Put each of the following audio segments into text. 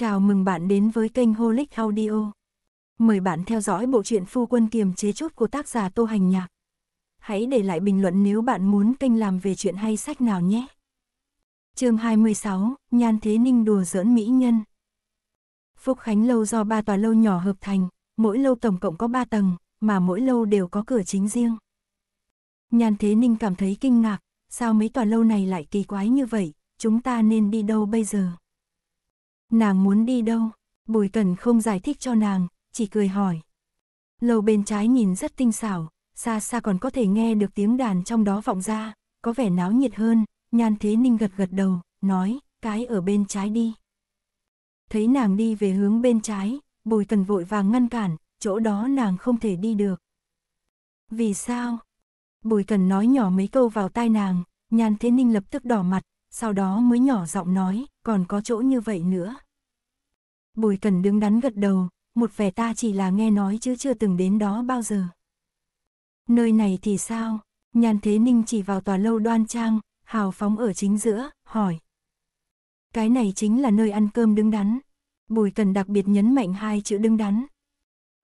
Chào mừng bạn đến với kênh Holic Audio. Mời bạn theo dõi bộ truyện Phu Quân Kiềm Chế Chút của tác giả Tô Hành Nhạc. Hãy để lại bình luận nếu bạn muốn kênh làm về chuyện hay sách nào nhé. chương 26, Nhan Thế Ninh đùa giỡn mỹ nhân. Phúc Khánh Lâu do ba tòa lâu nhỏ hợp thành, mỗi lâu tổng cộng có 3 tầng, mà mỗi lâu đều có cửa chính riêng. Nhan Thế Ninh cảm thấy kinh ngạc, sao mấy tòa lâu này lại kỳ quái như vậy, chúng ta nên đi đâu bây giờ? Nàng muốn đi đâu? Bùi Cần không giải thích cho nàng, chỉ cười hỏi. Lầu bên trái nhìn rất tinh xảo, xa xa còn có thể nghe được tiếng đàn trong đó vọng ra, có vẻ náo nhiệt hơn, Nhan Thế Ninh gật gật đầu, nói, cái ở bên trái đi. Thấy nàng đi về hướng bên trái, Bùi Cần vội vàng ngăn cản, chỗ đó nàng không thể đi được. Vì sao? Bùi Cần nói nhỏ mấy câu vào tai nàng, Nhan Thế Ninh lập tức đỏ mặt, sau đó mới nhỏ giọng nói, còn có chỗ như vậy nữa. Bùi Cần đứng đắn gật đầu, một vẻ ta chỉ là nghe nói chứ chưa từng đến đó bao giờ. Nơi này thì sao? nhàn Thế Ninh chỉ vào tòa lâu đoan trang, hào phóng ở chính giữa, hỏi. Cái này chính là nơi ăn cơm đứng đắn. Bùi Cần đặc biệt nhấn mạnh hai chữ đứng đắn.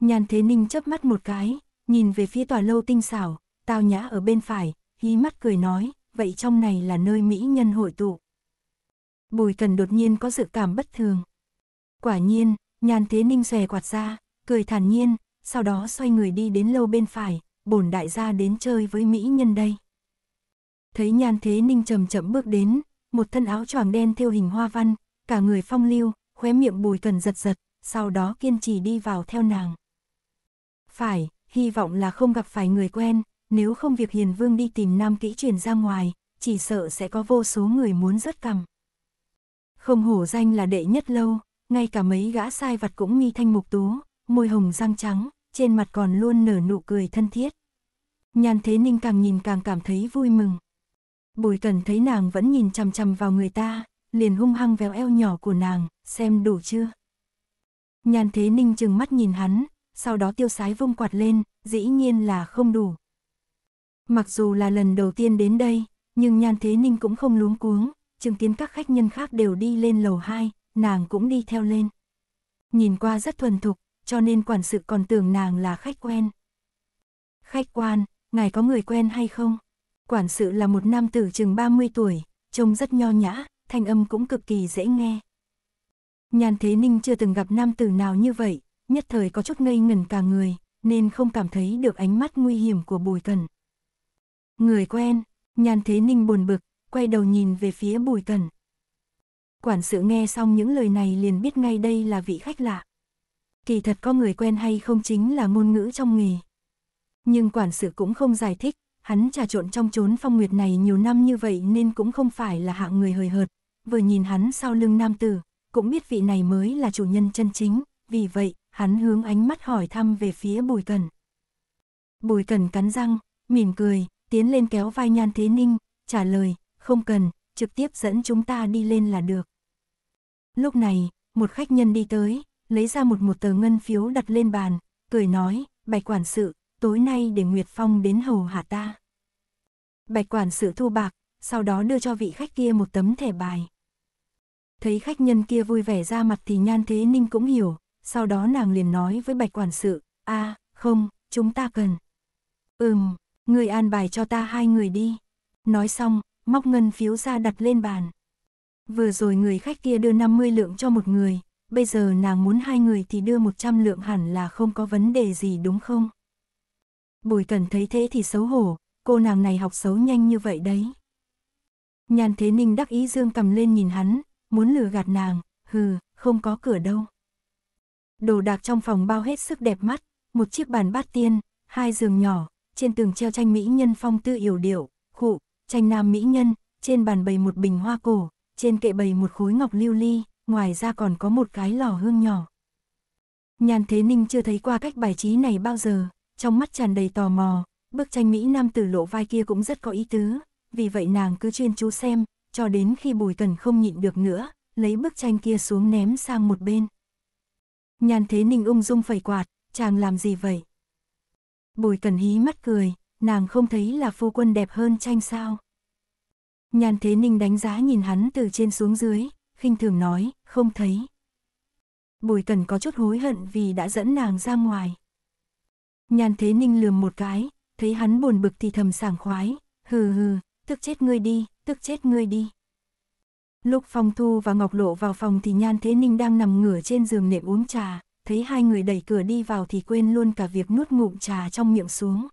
nhàn Thế Ninh chớp mắt một cái, nhìn về phía tòa lâu tinh xảo, tao nhã ở bên phải, hí mắt cười nói, vậy trong này là nơi mỹ nhân hội tụ. Bùi Cần đột nhiên có dự cảm bất thường. Quả nhiên, Nhan Thế Ninh xòe quạt ra, cười thản nhiên, sau đó xoay người đi đến lâu bên phải, bổn đại gia đến chơi với mỹ nhân đây. Thấy Nhan Thế Ninh chậm chậm bước đến, một thân áo choàng đen theo hình hoa văn, cả người phong lưu, khóe miệng Bùi Cần giật giật, sau đó kiên trì đi vào theo nàng. Phải, hy vọng là không gặp phải người quen, nếu không việc Hiền Vương đi tìm Nam Kỹ truyền ra ngoài, chỉ sợ sẽ có vô số người muốn rớt cằm. Không hổ danh là đệ nhất lâu, ngay cả mấy gã sai vặt cũng nghi thanh mục tú, môi hồng răng trắng, trên mặt còn luôn nở nụ cười thân thiết. Nhan Thế Ninh càng nhìn càng cảm thấy vui mừng. Bùi Cần thấy nàng vẫn nhìn chằm chằm vào người ta, liền hung hăng véo eo nhỏ của nàng, xem đủ chưa. Nhan Thế Ninh chừng mắt nhìn hắn, sau đó tiêu sái vung quạt lên, dĩ nhiên là không đủ. Mặc dù là lần đầu tiên đến đây, nhưng Nhan Thế Ninh cũng không luống cuống, chứng kiến các khách nhân khác đều đi lên lầu 2, nàng cũng đi theo lên. Nhìn qua rất thuần thục, cho nên quản sự còn tưởng nàng là khách quen. Khách quan, ngài có người quen hay không? Quản sự là một nam tử chừng 30 tuổi, trông rất nho nhã, thanh âm cũng cực kỳ dễ nghe. Nhàn Thế Ninh chưa từng gặp nam tử nào như vậy, nhất thời có chút ngây ngẩn cả người, nên không cảm thấy được ánh mắt nguy hiểm của Bùi Cần. Người quen, Nhàn Thế Ninh buồn bực, quay đầu nhìn về phía Bùi Cẩn. Quản sự nghe xong những lời này liền biết ngay đây là vị khách lạ. Kỳ thật có người quen hay không chính là ngôn ngữ trong nghề. Nhưng quản sự cũng không giải thích, hắn trà trộn trong chốn phong nguyệt này nhiều năm như vậy nên cũng không phải là hạng người hời hợt. Vừa nhìn hắn sau lưng nam tử, cũng biết vị này mới là chủ nhân chân chính, vì vậy, hắn hướng ánh mắt hỏi thăm về phía Bùi Cẩn. Bùi Cẩn cắn răng, mỉm cười, tiến lên kéo vai Nhan Thế Ninh, trả lời, không cần, trực tiếp dẫn chúng ta đi lên là được. Lúc này, một khách nhân đi tới, lấy ra một một tờ ngân phiếu đặt lên bàn, cười nói, bạch quản sự, tối nay để Nguyệt Phong đến hầu hạ ta. Bạch quản sự thu bạc, sau đó đưa cho vị khách kia một tấm thẻ bài. Thấy khách nhân kia vui vẻ ra mặt thì Nhan Thế Ninh cũng hiểu, sau đó nàng liền nói với bạch quản sự, a không, chúng ta cần. Ừm, người an bài cho ta hai người đi. Nói xong, móc ngân phiếu ra đặt lên bàn. Vừa rồi người khách kia đưa 50 lượng cho một người, bây giờ nàng muốn hai người thì đưa 100 lượng hẳn là không có vấn đề gì đúng không? Bùi Cẩn thấy thế thì xấu hổ, cô nàng này học xấu nhanh như vậy đấy. Nhàn Thế Ninh đắc ý dương cầm lên nhìn hắn, muốn lừa gạt nàng, hừ, không có cửa đâu. Đồ đạc trong phòng bao hết sức đẹp mắt, một chiếc bàn bát tiên, hai giường nhỏ, trên tường treo tranh mỹ nhân phong tư yểu điệu, khụ, tranh nam mỹ nhân, trên bàn bày một bình hoa cổ, trên kệ bày một khối ngọc lưu ly, ngoài ra còn có một cái lò hương nhỏ. Nhàn Thế Ninh chưa thấy qua cách bài trí này bao giờ, trong mắt tràn đầy tò mò, bức tranh Mỹ Nam tử lộ vai kia cũng rất có ý tứ, vì vậy nàng cứ chuyên chú xem, cho đến khi Bùi Cần không nhịn được nữa, lấy bức tranh kia xuống ném sang một bên. Nhàn Thế Ninh ung dung phẩy quạt, chàng làm gì vậy? Bùi Cần hí mắt cười, nàng không thấy là phu quân đẹp hơn tranh sao. Nhàn Thế Ninh đánh giá nhìn hắn từ trên xuống dưới, khinh thường nói, không thấy. Bùi Cần có chút hối hận vì đã dẫn nàng ra ngoài. Nhàn Thế Ninh lườm một cái, thấy hắn buồn bực thì thầm sảng khoái, hừ hừ, tức chết ngươi đi, tức chết ngươi đi. Lúc Phong Thu và Ngọc Lộ vào phòng thì Nhan Thế Ninh đang nằm ngửa trên giường nệm uống trà, thấy hai người đẩy cửa đi vào thì quên luôn cả việc nuốt ngụm trà trong miệng xuống.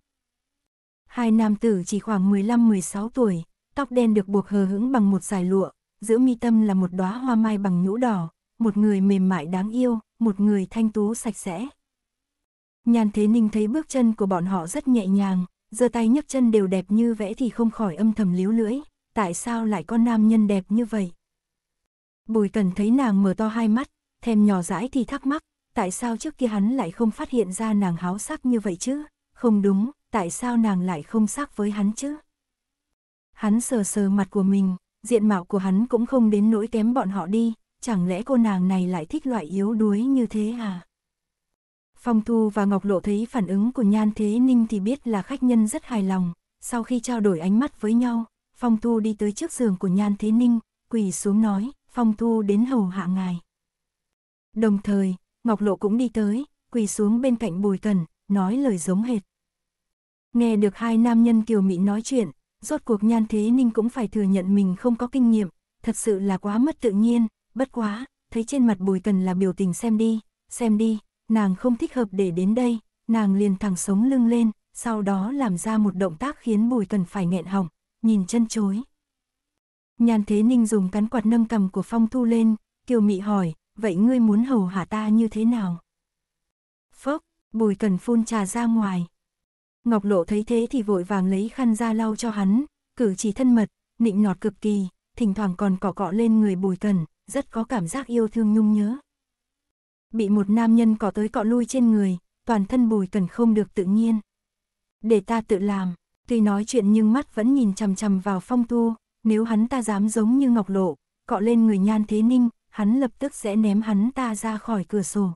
Hai nam tử chỉ khoảng 15-16 tuổi, tóc đen được buộc hờ hững bằng một dải lụa, giữa mi tâm là một đóa hoa mai bằng nhũ đỏ, một người mềm mại đáng yêu, một người thanh tú sạch sẽ. Nhàn Thế Ninh thấy bước chân của bọn họ rất nhẹ nhàng, giơ tay nhấc chân đều đẹp như vẽ thì không khỏi âm thầm líu lưỡi, tại sao lại có nam nhân đẹp như vậy? Bùi Cần thấy nàng mở to hai mắt, thèm nhỏ dãi thì thắc mắc, tại sao trước kia hắn lại không phát hiện ra nàng háo sắc như vậy chứ? Không đúng, tại sao nàng lại không sắc với hắn chứ? Hắn sờ sờ mặt của mình, diện mạo của hắn cũng không đến nỗi kém bọn họ đi, chẳng lẽ cô nàng này lại thích loại yếu đuối như thế à? Phong Thu và Ngọc Lộ thấy phản ứng của Nhan Thế Ninh thì biết là khách nhân rất hài lòng, sau khi trao đổi ánh mắt với nhau, Phong Thu đi tới trước giường của Nhan Thế Ninh, quỳ xuống nói, Phong Thu đến hầu hạ ngài. Đồng thời, Ngọc Lộ cũng đi tới, quỳ xuống bên cạnh Bùi cần, nói lời giống hệt. Nghe được hai nam nhân kiều mị nói chuyện, rốt cuộc Nhan Thế Ninh cũng phải thừa nhận mình không có kinh nghiệm, thật sự là quá mất tự nhiên, bất quá, thấy trên mặt Bùi Cần là biểu tình xem đi, xem đi, nàng không thích hợp để đến đây, nàng liền thẳng sống lưng lên, sau đó làm ra một động tác khiến Bùi Cần phải nghẹn họng, nhìn chân chối. Nhan Thế Ninh dùng cán quạt nâng cầm của Phong Thu lên, kiều mị hỏi, vậy ngươi muốn hầu hạ ta như thế nào? Phốc, Bùi Cần phun trà ra ngoài, Ngọc Lộ thấy thế thì vội vàng lấy khăn ra lau cho hắn, cử chỉ thân mật, nịnh nọt cực kỳ, thỉnh thoảng còn cọ cọ lên người bùi cần, rất có cảm giác yêu thương nhung nhớ. Bị một nam nhân cọ tới cọ lui trên người, toàn thân bùi cần không được tự nhiên. Để ta tự làm, tuy nói chuyện nhưng mắt vẫn nhìn chằm chằm vào phong tu, nếu hắn ta dám giống như Ngọc Lộ, cọ lên người nhan thế ninh, hắn lập tức sẽ ném hắn ta ra khỏi cửa sổ.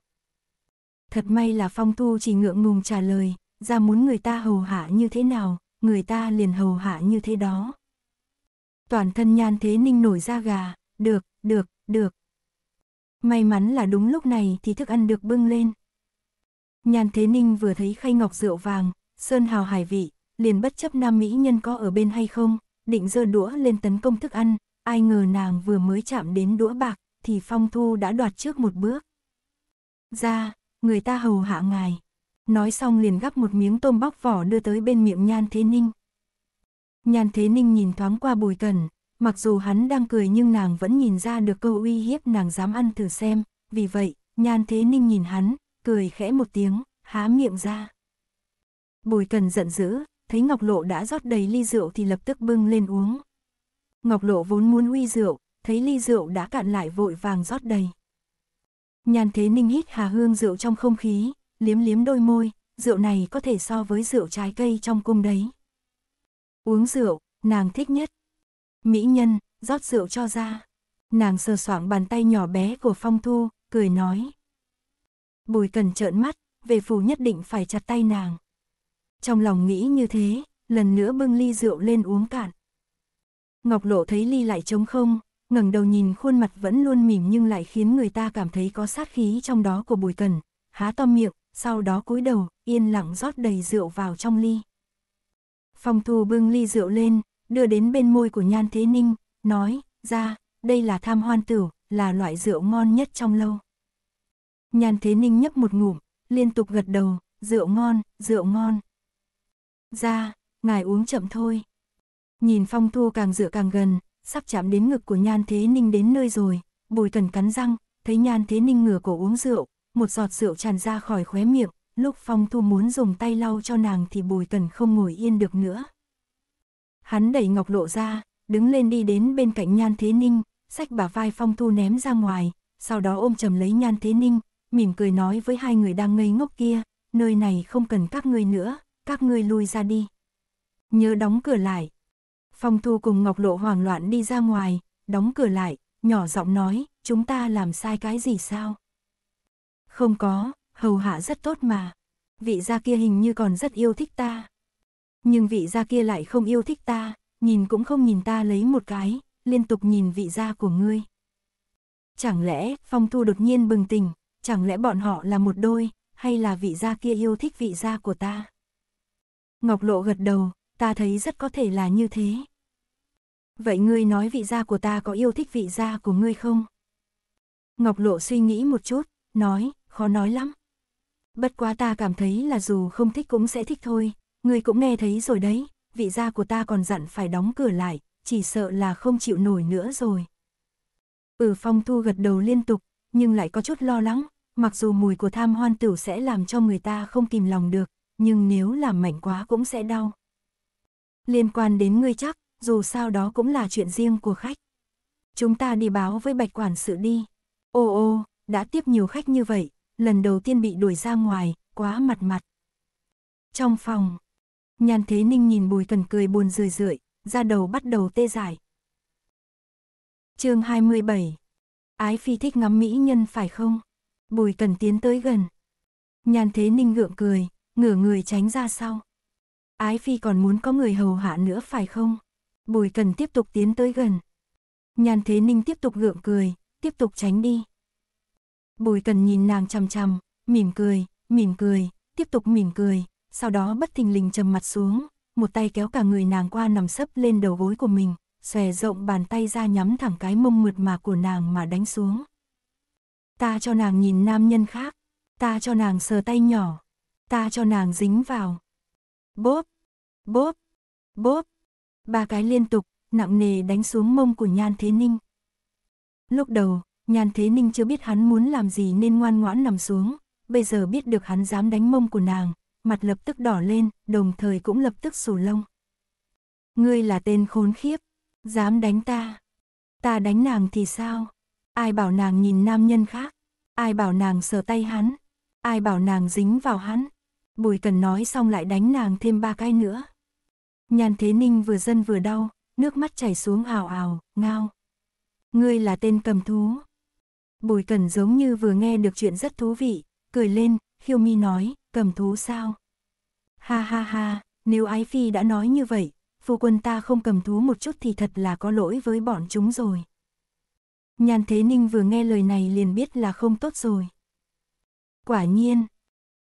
Thật may là phong tu chỉ ngượng ngùng trả lời, ra muốn người ta hầu hạ như thế nào, người ta liền hầu hạ như thế đó. Toàn thân nhan thế ninh nổi ra gà, được, được, được. May mắn là đúng lúc này thì thức ăn được bưng lên. Nhan thế ninh vừa thấy khay ngọc rượu vàng, sơn hào hải vị, liền bất chấp nam mỹ nhân có ở bên hay không, định giơ đũa lên tấn công thức ăn, ai ngờ nàng vừa mới chạm đến đũa bạc, thì phong thu đã đoạt trước một bước. Ra, người ta hầu hạ ngài nói xong liền gắp một miếng tôm bóc vỏ đưa tới bên miệng Nhan Thế Ninh. Nhan Thế Ninh nhìn thoáng qua Bùi Cẩn, mặc dù hắn đang cười nhưng nàng vẫn nhìn ra được câu uy hiếp nàng dám ăn thử xem, vì vậy, Nhan Thế Ninh nhìn hắn, cười khẽ một tiếng, há miệng ra. Bùi Cần giận dữ, thấy Ngọc Lộ đã rót đầy ly rượu thì lập tức bưng lên uống. Ngọc Lộ vốn muốn uy rượu, thấy ly rượu đã cạn lại vội vàng rót đầy. Nhan Thế Ninh hít hà hương rượu trong không khí, liếm liếm đôi môi, rượu này có thể so với rượu trái cây trong cung đấy. Uống rượu, nàng thích nhất. Mỹ nhân, rót rượu cho ra. Nàng sờ soạng bàn tay nhỏ bé của Phong Thu, cười nói. Bùi cần trợn mắt, về phù nhất định phải chặt tay nàng. Trong lòng nghĩ như thế, lần nữa bưng ly rượu lên uống cạn. Ngọc Lộ thấy ly lại trống không, ngẩng đầu nhìn khuôn mặt vẫn luôn mỉm nhưng lại khiến người ta cảm thấy có sát khí trong đó của Bùi Cần, há to miệng, sau đó cúi đầu, yên lặng rót đầy rượu vào trong ly. Phong Thu bưng ly rượu lên, đưa đến bên môi của Nhan Thế Ninh, nói, ra, đây là tham hoan tử, là loại rượu ngon nhất trong lâu. Nhan Thế Ninh nhấp một ngụm, liên tục gật đầu, rượu ngon, rượu ngon. Ra, ngài uống chậm thôi. Nhìn Phong Thu càng dựa càng gần, sắp chạm đến ngực của Nhan Thế Ninh đến nơi rồi, Bùi tuần cắn răng, thấy Nhan Thế Ninh ngửa cổ uống rượu, một giọt rượu tràn ra khỏi khóe miệng, lúc Phong Thu muốn dùng tay lau cho nàng thì Bùi Tần không ngồi yên được nữa. Hắn đẩy Ngọc Lộ ra, đứng lên đi đến bên cạnh Nhan Thế Ninh, sách bà vai Phong Thu ném ra ngoài, sau đó ôm chầm lấy Nhan Thế Ninh, mỉm cười nói với hai người đang ngây ngốc kia, nơi này không cần các ngươi nữa, các ngươi lui ra đi. Nhớ đóng cửa lại. Phong Thu cùng Ngọc Lộ hoảng loạn đi ra ngoài, đóng cửa lại, nhỏ giọng nói, chúng ta làm sai cái gì sao? Không có, hầu hạ rất tốt mà. Vị gia kia hình như còn rất yêu thích ta. Nhưng vị gia kia lại không yêu thích ta, nhìn cũng không nhìn ta lấy một cái, liên tục nhìn vị gia của ngươi. Chẳng lẽ, Phong Thu đột nhiên bừng tỉnh, chẳng lẽ bọn họ là một đôi, hay là vị gia kia yêu thích vị gia của ta? Ngọc Lộ gật đầu, ta thấy rất có thể là như thế. Vậy ngươi nói vị gia của ta có yêu thích vị gia của ngươi không? Ngọc Lộ suy nghĩ một chút, nói, khó nói lắm. Bất quá ta cảm thấy là dù không thích cũng sẽ thích thôi, người cũng nghe thấy rồi đấy, vị gia của ta còn dặn phải đóng cửa lại, chỉ sợ là không chịu nổi nữa rồi. Ừ phong thu gật đầu liên tục, nhưng lại có chút lo lắng, mặc dù mùi của tham hoan tửu sẽ làm cho người ta không kìm lòng được, nhưng nếu làm mạnh quá cũng sẽ đau. Liên quan đến ngươi chắc, dù sao đó cũng là chuyện riêng của khách. Chúng ta đi báo với bạch quản sự đi. Ô ô, đã tiếp nhiều khách như vậy, lần đầu tiên bị đuổi ra ngoài, quá mặt mặt. Trong phòng, nhàn Thế Ninh nhìn Bùi Cần cười buồn rười rượi, ra đầu bắt đầu tê dại. chương 27 Ái Phi thích ngắm mỹ nhân phải không? Bùi Cần tiến tới gần. nhàn Thế Ninh gượng cười, ngửa người tránh ra sau. Ái Phi còn muốn có người hầu hạ nữa phải không? Bùi Cần tiếp tục tiến tới gần. nhàn Thế Ninh tiếp tục gượng cười, tiếp tục tránh đi. Bùi cần nhìn nàng chằm chằm, mỉm cười, mỉm cười, tiếp tục mỉm cười, sau đó bất thình lình trầm mặt xuống, một tay kéo cả người nàng qua nằm sấp lên đầu gối của mình, xòe rộng bàn tay ra nhắm thẳng cái mông mượt mà của nàng mà đánh xuống. Ta cho nàng nhìn nam nhân khác, ta cho nàng sờ tay nhỏ, ta cho nàng dính vào. Bốp, bốp, bốp, ba cái liên tục, nặng nề đánh xuống mông của Nhan Thế Ninh. Lúc đầu, Nhan Thế Ninh chưa biết hắn muốn làm gì nên ngoan ngoãn nằm xuống, bây giờ biết được hắn dám đánh mông của nàng, mặt lập tức đỏ lên, đồng thời cũng lập tức sù lông. Ngươi là tên khốn khiếp, dám đánh ta. Ta đánh nàng thì sao? Ai bảo nàng nhìn nam nhân khác? Ai bảo nàng sờ tay hắn? Ai bảo nàng dính vào hắn? Bùi cần nói xong lại đánh nàng thêm ba cái nữa. nhan Thế Ninh vừa dân vừa đau, nước mắt chảy xuống ào ào, ngao. Ngươi là tên cầm thú, Bùi Cần giống như vừa nghe được chuyện rất thú vị, cười lên, khiêu mi nói, cầm thú sao? Ha ha ha, nếu Ái Phi đã nói như vậy, phu quân ta không cầm thú một chút thì thật là có lỗi với bọn chúng rồi. Nhan Thế Ninh vừa nghe lời này liền biết là không tốt rồi. Quả nhiên,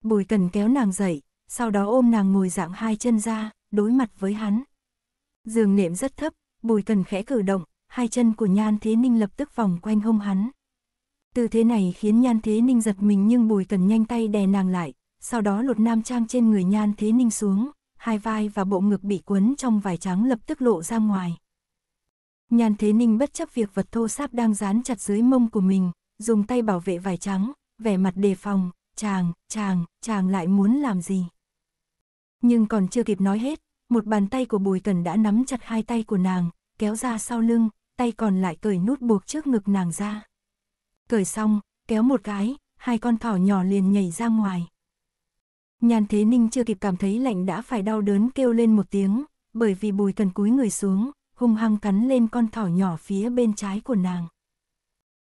Bùi Cần kéo nàng dậy, sau đó ôm nàng ngồi dạng hai chân ra, đối mặt với hắn. Giường nệm rất thấp, Bùi Cần khẽ cử động, hai chân của Nhan Thế Ninh lập tức vòng quanh hông hắn. Tư thế này khiến Nhan Thế Ninh giật mình nhưng Bùi Cần nhanh tay đè nàng lại, sau đó lột nam trang trên người Nhan Thế Ninh xuống, hai vai và bộ ngực bị quấn trong vải trắng lập tức lộ ra ngoài. Nhan Thế Ninh bất chấp việc vật thô sáp đang dán chặt dưới mông của mình, dùng tay bảo vệ vải trắng, vẻ mặt đề phòng, chàng, chàng, chàng lại muốn làm gì. Nhưng còn chưa kịp nói hết, một bàn tay của Bùi Cần đã nắm chặt hai tay của nàng, kéo ra sau lưng, tay còn lại cởi nút buộc trước ngực nàng ra cởi xong, kéo một cái, hai con thỏ nhỏ liền nhảy ra ngoài. Nhàn Thế Ninh chưa kịp cảm thấy lạnh đã phải đau đớn kêu lên một tiếng, bởi vì bùi cần cúi người xuống, hung hăng cắn lên con thỏ nhỏ phía bên trái của nàng.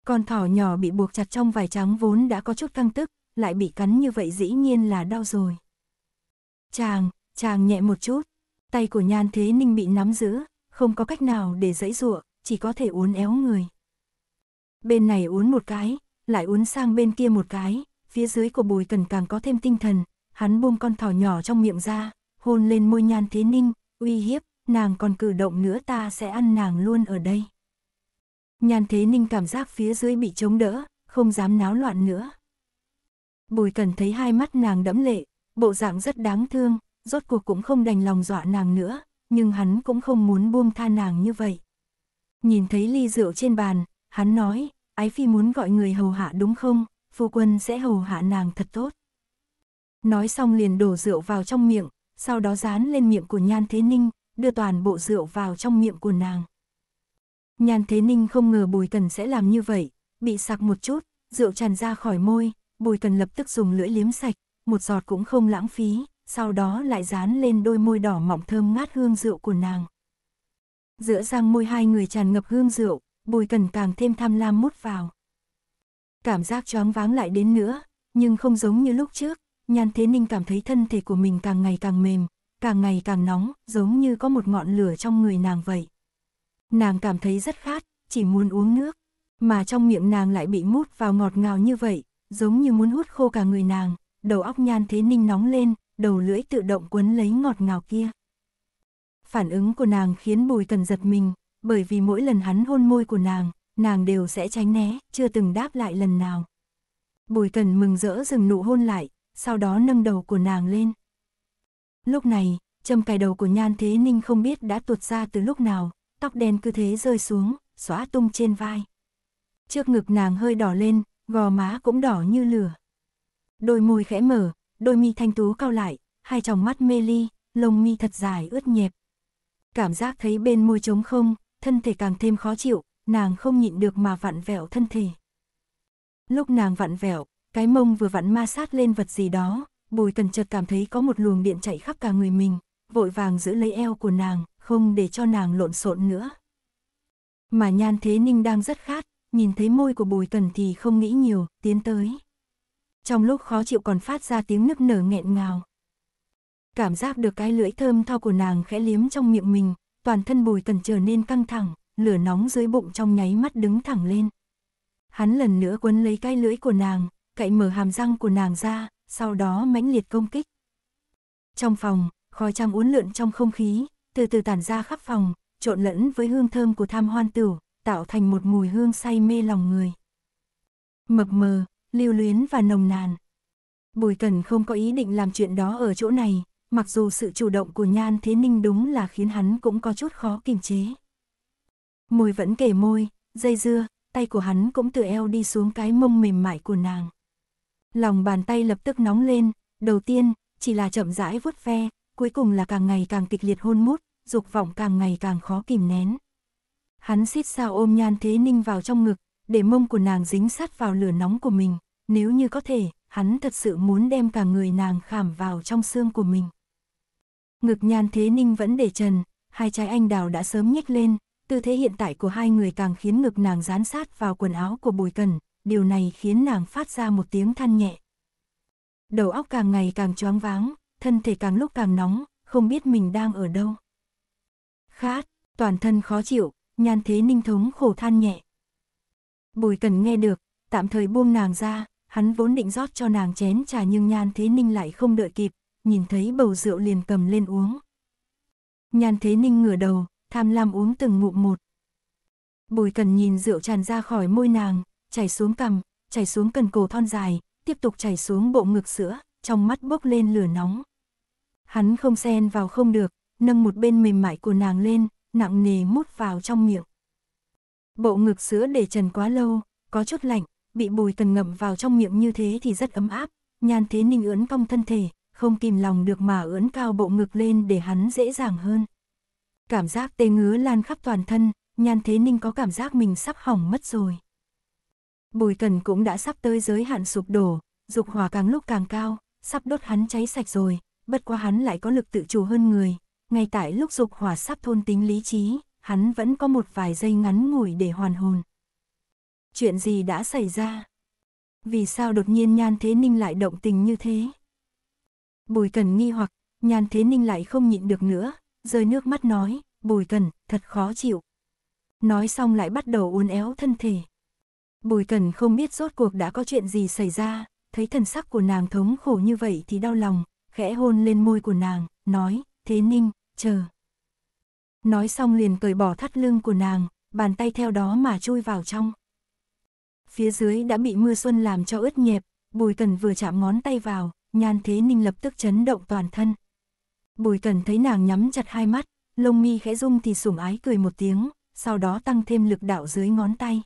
Con thỏ nhỏ bị buộc chặt trong vải trắng vốn đã có chút căng tức, lại bị cắn như vậy dĩ nhiên là đau rồi. Chàng, chàng nhẹ một chút, tay của Nhan Thế Ninh bị nắm giữ, không có cách nào để dãy dụa, chỉ có thể uốn éo người bên này uốn một cái, lại uốn sang bên kia một cái, phía dưới của bùi cần càng có thêm tinh thần, hắn buông con thỏ nhỏ trong miệng ra, hôn lên môi nhan thế ninh, uy hiếp, nàng còn cử động nữa ta sẽ ăn nàng luôn ở đây. Nhan thế ninh cảm giác phía dưới bị chống đỡ, không dám náo loạn nữa. Bùi cần thấy hai mắt nàng đẫm lệ, bộ dạng rất đáng thương, rốt cuộc cũng không đành lòng dọa nàng nữa, nhưng hắn cũng không muốn buông tha nàng như vậy. Nhìn thấy ly rượu trên bàn, Hắn nói, ái phi muốn gọi người hầu hạ đúng không, phu quân sẽ hầu hạ nàng thật tốt. Nói xong liền đổ rượu vào trong miệng, sau đó dán lên miệng của Nhan Thế Ninh, đưa toàn bộ rượu vào trong miệng của nàng. Nhan Thế Ninh không ngờ Bùi cần sẽ làm như vậy, bị sặc một chút, rượu tràn ra khỏi môi, Bùi cần lập tức dùng lưỡi liếm sạch, một giọt cũng không lãng phí, sau đó lại dán lên đôi môi đỏ mọng thơm ngát hương rượu của nàng. Giữa răng môi hai người tràn ngập hương rượu, Bùi Cần càng thêm tham lam mút vào. Cảm giác choáng váng lại đến nữa, nhưng không giống như lúc trước, Nhan Thế Ninh cảm thấy thân thể của mình càng ngày càng mềm, càng ngày càng nóng, giống như có một ngọn lửa trong người nàng vậy. Nàng cảm thấy rất khát, chỉ muốn uống nước, mà trong miệng nàng lại bị mút vào ngọt ngào như vậy, giống như muốn hút khô cả người nàng, đầu óc Nhan Thế Ninh nóng lên, đầu lưỡi tự động quấn lấy ngọt ngào kia. Phản ứng của nàng khiến Bùi Cần giật mình, bởi vì mỗi lần hắn hôn môi của nàng, nàng đều sẽ tránh né, chưa từng đáp lại lần nào. Bùi cần mừng rỡ dừng nụ hôn lại, sau đó nâng đầu của nàng lên. Lúc này, châm cài đầu của Nhan Thế Ninh không biết đã tuột ra từ lúc nào, tóc đen cứ thế rơi xuống, xóa tung trên vai. Trước ngực nàng hơi đỏ lên, gò má cũng đỏ như lửa. Đôi môi khẽ mở, đôi mi thanh tú cao lại, hai tròng mắt mê ly, lông mi thật dài ướt nhẹp. Cảm giác thấy bên môi trống không, thân thể càng thêm khó chịu, nàng không nhịn được mà vặn vẹo thân thể. Lúc nàng vặn vẹo, cái mông vừa vặn ma sát lên vật gì đó, bùi cần chợt cảm thấy có một luồng điện chạy khắp cả người mình, vội vàng giữ lấy eo của nàng, không để cho nàng lộn xộn nữa. Mà nhan thế ninh đang rất khát, nhìn thấy môi của bùi cần thì không nghĩ nhiều, tiến tới. Trong lúc khó chịu còn phát ra tiếng nức nở nghẹn ngào. Cảm giác được cái lưỡi thơm tho của nàng khẽ liếm trong miệng mình, toàn thân bùi cần trở nên căng thẳng, lửa nóng dưới bụng trong nháy mắt đứng thẳng lên. Hắn lần nữa quấn lấy cái lưỡi của nàng, cậy mở hàm răng của nàng ra, sau đó mãnh liệt công kích. Trong phòng, khói trăm uốn lượn trong không khí, từ từ tản ra khắp phòng, trộn lẫn với hương thơm của tham hoan tửu, tạo thành một mùi hương say mê lòng người. Mập mờ, lưu luyến và nồng nàn. Bùi cần không có ý định làm chuyện đó ở chỗ này, mặc dù sự chủ động của Nhan Thế Ninh đúng là khiến hắn cũng có chút khó kiềm chế. Môi vẫn kề môi, dây dưa, tay của hắn cũng từ eo đi xuống cái mông mềm mại của nàng. Lòng bàn tay lập tức nóng lên, đầu tiên chỉ là chậm rãi vuốt ve, cuối cùng là càng ngày càng kịch liệt hôn mút, dục vọng càng ngày càng khó kìm nén. Hắn xít sao ôm Nhan Thế Ninh vào trong ngực, để mông của nàng dính sát vào lửa nóng của mình, nếu như có thể, hắn thật sự muốn đem cả người nàng khảm vào trong xương của mình ngực nhan thế ninh vẫn để trần, hai trái anh đào đã sớm nhích lên, tư thế hiện tại của hai người càng khiến ngực nàng dán sát vào quần áo của bùi cần, điều này khiến nàng phát ra một tiếng than nhẹ. Đầu óc càng ngày càng choáng váng, thân thể càng lúc càng nóng, không biết mình đang ở đâu. Khát, toàn thân khó chịu, nhan thế ninh thống khổ than nhẹ. Bùi cần nghe được, tạm thời buông nàng ra, hắn vốn định rót cho nàng chén trà nhưng nhan thế ninh lại không đợi kịp, nhìn thấy bầu rượu liền cầm lên uống. Nhan Thế Ninh ngửa đầu, tham lam uống từng ngụm một. Bùi cần nhìn rượu tràn ra khỏi môi nàng, chảy xuống cằm, chảy xuống cần cổ thon dài, tiếp tục chảy xuống bộ ngực sữa, trong mắt bốc lên lửa nóng. Hắn không xen vào không được, nâng một bên mềm mại của nàng lên, nặng nề mút vào trong miệng. Bộ ngực sữa để trần quá lâu, có chút lạnh, bị bùi cần ngậm vào trong miệng như thế thì rất ấm áp, nhan thế ninh ưỡn cong thân thể, không kìm lòng được mà ưỡn cao bộ ngực lên để hắn dễ dàng hơn. Cảm giác tê ngứa lan khắp toàn thân, Nhan Thế Ninh có cảm giác mình sắp hỏng mất rồi. Bùi Cần cũng đã sắp tới giới hạn sụp đổ, dục hỏa càng lúc càng cao, sắp đốt hắn cháy sạch rồi, bất quá hắn lại có lực tự chủ hơn người, ngay tại lúc dục hỏa sắp thôn tính lý trí, hắn vẫn có một vài giây ngắn ngủi để hoàn hồn. Chuyện gì đã xảy ra? Vì sao đột nhiên Nhan Thế Ninh lại động tình như thế? Bùi Cần nghi hoặc, Nhan Thế Ninh lại không nhịn được nữa, rơi nước mắt nói, Bùi Cần, thật khó chịu. Nói xong lại bắt đầu uốn éo thân thể. Bùi Cần không biết rốt cuộc đã có chuyện gì xảy ra, thấy thần sắc của nàng thống khổ như vậy thì đau lòng, khẽ hôn lên môi của nàng, nói, Thế Ninh, chờ. Nói xong liền cởi bỏ thắt lưng của nàng, bàn tay theo đó mà chui vào trong. Phía dưới đã bị mưa xuân làm cho ướt nhẹp, Bùi Cần vừa chạm ngón tay vào, Nhan Thế Ninh lập tức chấn động toàn thân. Bùi Cẩn thấy nàng nhắm chặt hai mắt, lông mi khẽ rung thì sủng ái cười một tiếng, sau đó tăng thêm lực đạo dưới ngón tay.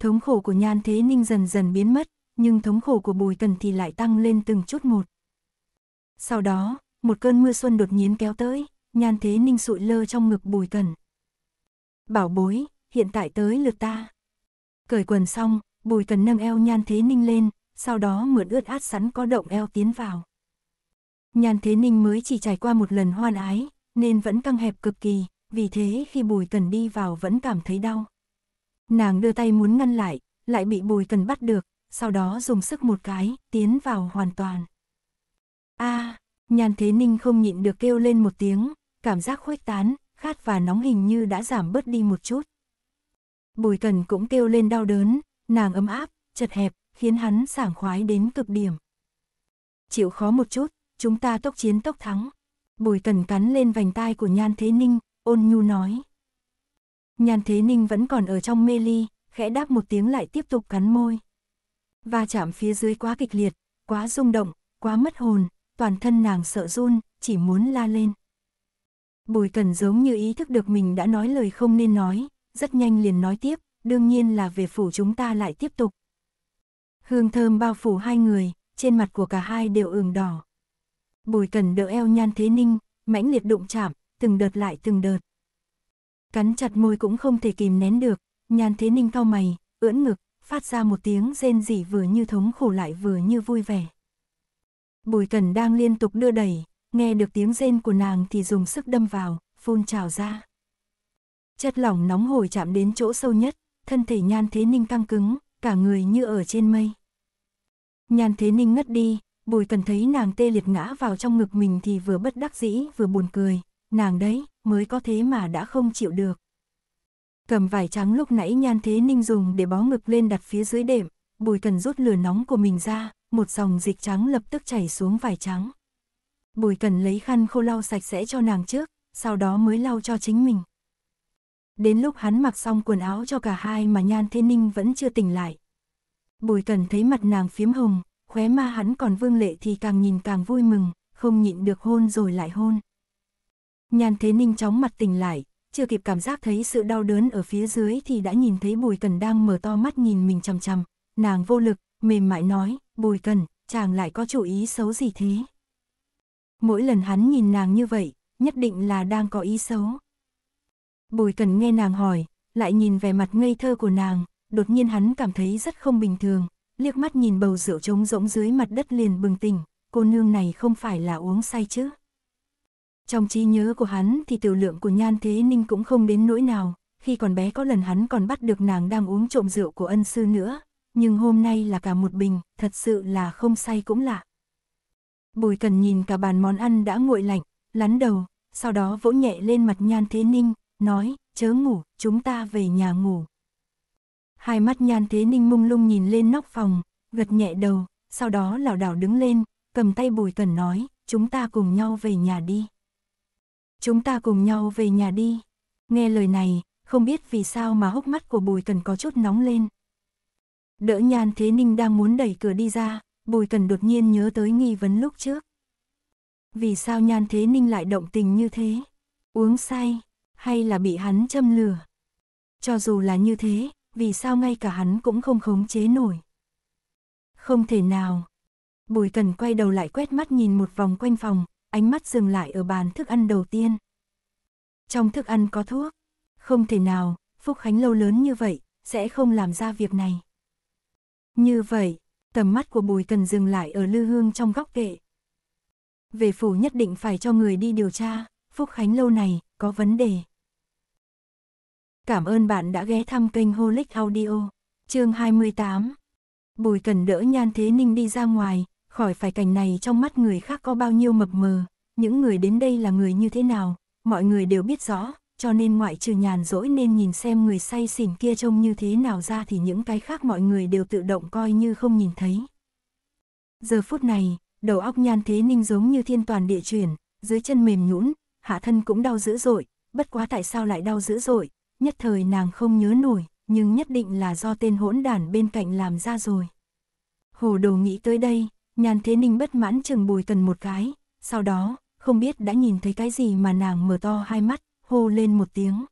Thống khổ của Nhan Thế Ninh dần dần biến mất, nhưng thống khổ của Bùi Cẩn thì lại tăng lên từng chút một. Sau đó, một cơn mưa xuân đột nhiên kéo tới, Nhan Thế Ninh sụi lơ trong ngực Bùi Cẩn. Bảo bối, hiện tại tới lượt ta. Cởi quần xong, Bùi Cẩn nâng eo Nhan Thế Ninh lên, sau đó mượn ướt át sắn có động eo tiến vào. Nhàn Thế Ninh mới chỉ trải qua một lần hoan ái, nên vẫn căng hẹp cực kỳ, vì thế khi Bùi Cần đi vào vẫn cảm thấy đau. Nàng đưa tay muốn ngăn lại, lại bị Bùi Cần bắt được, sau đó dùng sức một cái, tiến vào hoàn toàn. A, à, Nhàn Thế Ninh không nhịn được kêu lên một tiếng, cảm giác khuếch tán, khát và nóng hình như đã giảm bớt đi một chút. Bùi Cần cũng kêu lên đau đớn, nàng ấm áp, chật hẹp, khiến hắn sảng khoái đến cực điểm. Chịu khó một chút, chúng ta tốc chiến tốc thắng. Bùi cần cắn lên vành tai của Nhan Thế Ninh, ôn nhu nói. Nhan Thế Ninh vẫn còn ở trong mê ly, khẽ đáp một tiếng lại tiếp tục cắn môi. và chạm phía dưới quá kịch liệt, quá rung động, quá mất hồn, toàn thân nàng sợ run, chỉ muốn la lên. Bùi cần giống như ý thức được mình đã nói lời không nên nói, rất nhanh liền nói tiếp, đương nhiên là về phủ chúng ta lại tiếp tục. Hương thơm bao phủ hai người, trên mặt của cả hai đều ửng đỏ. Bùi cần đỡ eo Nhan Thế Ninh, mãnh liệt đụng chạm, từng đợt lại từng đợt. Cắn chặt môi cũng không thể kìm nén được, Nhan Thế Ninh cau mày, ưỡn ngực, phát ra một tiếng rên rỉ vừa như thống khổ lại vừa như vui vẻ. Bùi cần đang liên tục đưa đẩy, nghe được tiếng rên của nàng thì dùng sức đâm vào, phun trào ra. Chất lỏng nóng hổi chạm đến chỗ sâu nhất, thân thể Nhan Thế Ninh căng cứng, cả người như ở trên mây. Nhan Thế Ninh ngất đi, Bùi Cần thấy nàng tê liệt ngã vào trong ngực mình thì vừa bất đắc dĩ vừa buồn cười, nàng đấy, mới có thế mà đã không chịu được. Cầm vải trắng lúc nãy Nhan Thế Ninh dùng để bó ngực lên đặt phía dưới đệm, Bùi Cần rút lửa nóng của mình ra, một dòng dịch trắng lập tức chảy xuống vải trắng. Bùi Cần lấy khăn khô lau sạch sẽ cho nàng trước, sau đó mới lau cho chính mình. Đến lúc hắn mặc xong quần áo cho cả hai mà Nhan Thế Ninh vẫn chưa tỉnh lại. Bùi Cẩn thấy mặt nàng phiếm hồng, khóe ma hắn còn vương lệ thì càng nhìn càng vui mừng, không nhịn được hôn rồi lại hôn. Nhan Thế Ninh chóng mặt tỉnh lại, chưa kịp cảm giác thấy sự đau đớn ở phía dưới thì đã nhìn thấy Bùi Cần đang mở to mắt nhìn mình chằm chằm, nàng vô lực, mềm mại nói, Bùi Cần, chàng lại có chủ ý xấu gì thế? Mỗi lần hắn nhìn nàng như vậy, nhất định là đang có ý xấu. Bùi cần nghe nàng hỏi, lại nhìn vẻ mặt ngây thơ của nàng, đột nhiên hắn cảm thấy rất không bình thường, liếc mắt nhìn bầu rượu trống rỗng dưới mặt đất liền bừng tỉnh, cô nương này không phải là uống say chứ. Trong trí nhớ của hắn thì tiểu lượng của Nhan Thế Ninh cũng không đến nỗi nào, khi còn bé có lần hắn còn bắt được nàng đang uống trộm rượu của ân sư nữa, nhưng hôm nay là cả một bình, thật sự là không say cũng lạ. Bùi cần nhìn cả bàn món ăn đã nguội lạnh, lắn đầu, sau đó vỗ nhẹ lên mặt Nhan Thế Ninh, nói, chớ ngủ, chúng ta về nhà ngủ. Hai mắt nhan thế ninh mung lung nhìn lên nóc phòng, gật nhẹ đầu, sau đó lảo đảo đứng lên, cầm tay bùi tuần nói, chúng ta cùng nhau về nhà đi. Chúng ta cùng nhau về nhà đi. Nghe lời này, không biết vì sao mà hốc mắt của bùi tuần có chút nóng lên. Đỡ nhan thế ninh đang muốn đẩy cửa đi ra, bùi tuần đột nhiên nhớ tới nghi vấn lúc trước. Vì sao nhan thế ninh lại động tình như thế? Uống say, hay là bị hắn châm lửa. Cho dù là như thế, vì sao ngay cả hắn cũng không khống chế nổi. Không thể nào. Bùi cần quay đầu lại quét mắt nhìn một vòng quanh phòng, ánh mắt dừng lại ở bàn thức ăn đầu tiên. Trong thức ăn có thuốc. Không thể nào, Phúc Khánh lâu lớn như vậy, sẽ không làm ra việc này. Như vậy, tầm mắt của Bùi Cần dừng lại ở Lư Hương trong góc kệ. Về phủ nhất định phải cho người đi điều tra, Phúc Khánh lâu này, có vấn đề. Cảm ơn bạn đã ghé thăm kênh Holic Audio. Chương 28. Bùi Cần đỡ Nhan Thế Ninh đi ra ngoài, khỏi phải cảnh này trong mắt người khác có bao nhiêu mập mờ, những người đến đây là người như thế nào, mọi người đều biết rõ, cho nên ngoại trừ nhàn rỗi nên nhìn xem người say xỉn kia trông như thế nào ra thì những cái khác mọi người đều tự động coi như không nhìn thấy. Giờ phút này, đầu óc Nhan Thế Ninh giống như thiên toàn địa chuyển, dưới chân mềm nhũn, hạ thân cũng đau dữ dội, bất quá tại sao lại đau dữ dội, nhất thời nàng không nhớ nổi, nhưng nhất định là do tên hỗn đản bên cạnh làm ra rồi. Hồ đồ nghĩ tới đây, nhàn thế ninh bất mãn chừng bùi tần một cái, sau đó, không biết đã nhìn thấy cái gì mà nàng mở to hai mắt, hô lên một tiếng.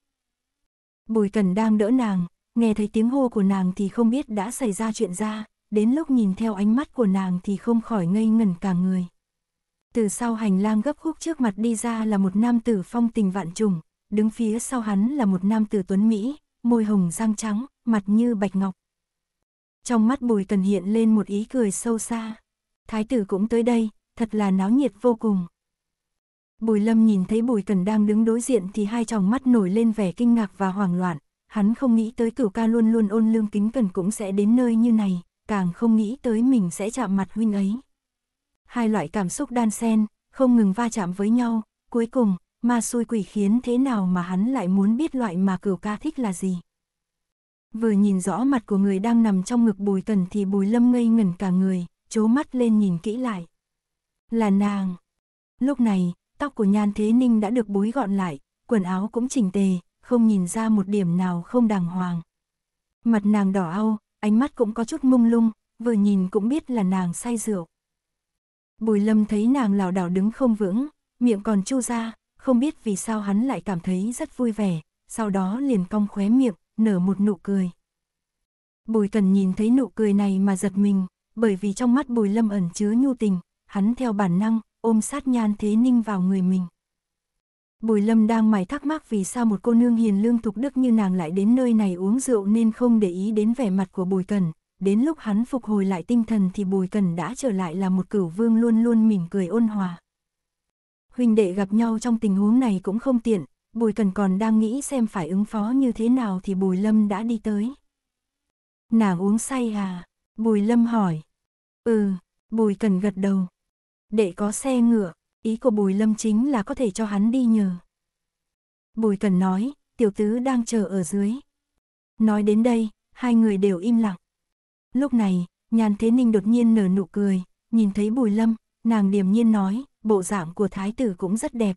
Bùi tần đang đỡ nàng, nghe thấy tiếng hô của nàng thì không biết đã xảy ra chuyện ra, đến lúc nhìn theo ánh mắt của nàng thì không khỏi ngây ngẩn cả người. Từ sau hành lang gấp khúc trước mặt đi ra là một nam tử phong tình vạn trùng, đứng phía sau hắn là một nam tử tuấn Mỹ, môi hồng răng trắng, mặt như bạch ngọc. Trong mắt bùi cần hiện lên một ý cười sâu xa. Thái tử cũng tới đây, thật là náo nhiệt vô cùng. Bùi lâm nhìn thấy bùi cần đang đứng đối diện thì hai tròng mắt nổi lên vẻ kinh ngạc và hoảng loạn. Hắn không nghĩ tới cửu ca luôn luôn ôn lương kính cần cũng sẽ đến nơi như này, càng không nghĩ tới mình sẽ chạm mặt huynh ấy. Hai loại cảm xúc đan xen, không ngừng va chạm với nhau, cuối cùng, ma xui quỷ khiến thế nào mà hắn lại muốn biết loại mà cửu ca thích là gì. Vừa nhìn rõ mặt của người đang nằm trong ngực bùi tần thì bùi lâm ngây ngẩn cả người, chố mắt lên nhìn kỹ lại. Là nàng. Lúc này, tóc của nhan thế ninh đã được búi gọn lại, quần áo cũng chỉnh tề, không nhìn ra một điểm nào không đàng hoàng. Mặt nàng đỏ au, ánh mắt cũng có chút mông lung, vừa nhìn cũng biết là nàng say rượu. Bùi lâm thấy nàng lảo đảo đứng không vững, miệng còn chu ra, không biết vì sao hắn lại cảm thấy rất vui vẻ, sau đó liền cong khóe miệng, nở một nụ cười. Bùi Cần nhìn thấy nụ cười này mà giật mình, bởi vì trong mắt Bùi Lâm ẩn chứa nhu tình, hắn theo bản năng, ôm sát nhan thế ninh vào người mình. Bùi Lâm đang mải thắc mắc vì sao một cô nương hiền lương thục đức như nàng lại đến nơi này uống rượu nên không để ý đến vẻ mặt của Bùi Cần. Đến lúc hắn phục hồi lại tinh thần thì Bùi Cần đã trở lại là một cửu vương luôn luôn mỉm cười ôn hòa huynh đệ gặp nhau trong tình huống này cũng không tiện, Bùi Cần còn đang nghĩ xem phải ứng phó như thế nào thì Bùi Lâm đã đi tới. Nàng uống say à? Bùi Lâm hỏi. Ừ, Bùi Cần gật đầu. Để có xe ngựa, ý của Bùi Lâm chính là có thể cho hắn đi nhờ. Bùi Cần nói, tiểu tứ đang chờ ở dưới. Nói đến đây, hai người đều im lặng. Lúc này, Nhàn Thế Ninh đột nhiên nở nụ cười, nhìn thấy Bùi Lâm, nàng điềm nhiên nói, bộ dạng của thái tử cũng rất đẹp.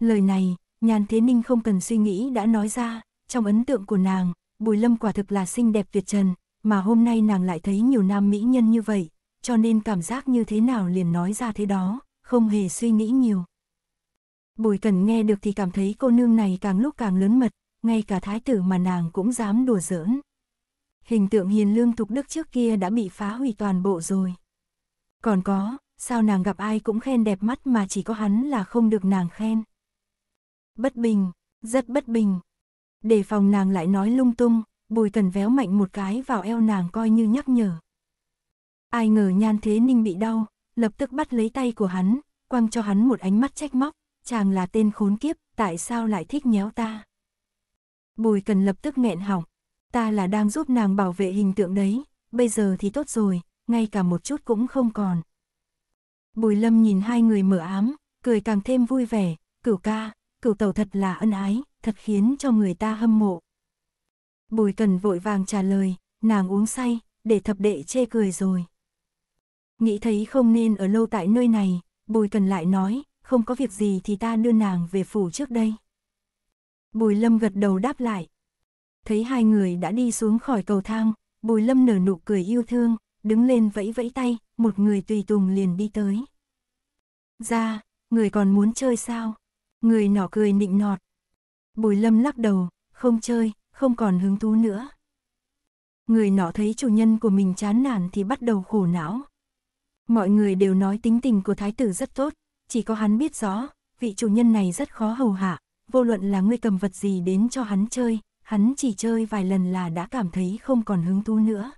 Lời này, nhàn thế ninh không cần suy nghĩ đã nói ra, trong ấn tượng của nàng, bùi lâm quả thực là xinh đẹp tuyệt trần, mà hôm nay nàng lại thấy nhiều nam mỹ nhân như vậy, cho nên cảm giác như thế nào liền nói ra thế đó, không hề suy nghĩ nhiều. Bùi cần nghe được thì cảm thấy cô nương này càng lúc càng lớn mật, ngay cả thái tử mà nàng cũng dám đùa giỡn. Hình tượng hiền lương thục đức trước kia đã bị phá hủy toàn bộ rồi. Còn có, sao nàng gặp ai cũng khen đẹp mắt mà chỉ có hắn là không được nàng khen. Bất bình, rất bất bình. Để phòng nàng lại nói lung tung, bùi cần véo mạnh một cái vào eo nàng coi như nhắc nhở. Ai ngờ nhan thế ninh bị đau, lập tức bắt lấy tay của hắn, quăng cho hắn một ánh mắt trách móc, chàng là tên khốn kiếp, tại sao lại thích nhéo ta. Bùi cần lập tức nghẹn hỏng, ta là đang giúp nàng bảo vệ hình tượng đấy, bây giờ thì tốt rồi, ngay cả một chút cũng không còn. Bùi Lâm nhìn hai người mở ám, cười càng thêm vui vẻ, cửu ca, cửu tàu thật là ân ái, thật khiến cho người ta hâm mộ. Bùi Cần vội vàng trả lời, nàng uống say, để thập đệ chê cười rồi. Nghĩ thấy không nên ở lâu tại nơi này, Bùi Cần lại nói, không có việc gì thì ta đưa nàng về phủ trước đây. Bùi Lâm gật đầu đáp lại. Thấy hai người đã đi xuống khỏi cầu thang, Bùi Lâm nở nụ cười yêu thương, đứng lên vẫy vẫy tay, một người tùy tùng liền đi tới. Ra, dạ, người còn muốn chơi sao? Người nọ cười nịnh nọt. Bùi lâm lắc đầu, không chơi, không còn hứng thú nữa. Người nọ thấy chủ nhân của mình chán nản thì bắt đầu khổ não. Mọi người đều nói tính tình của thái tử rất tốt, chỉ có hắn biết rõ, vị chủ nhân này rất khó hầu hạ, vô luận là ngươi cầm vật gì đến cho hắn chơi, hắn chỉ chơi vài lần là đã cảm thấy không còn hứng thú nữa.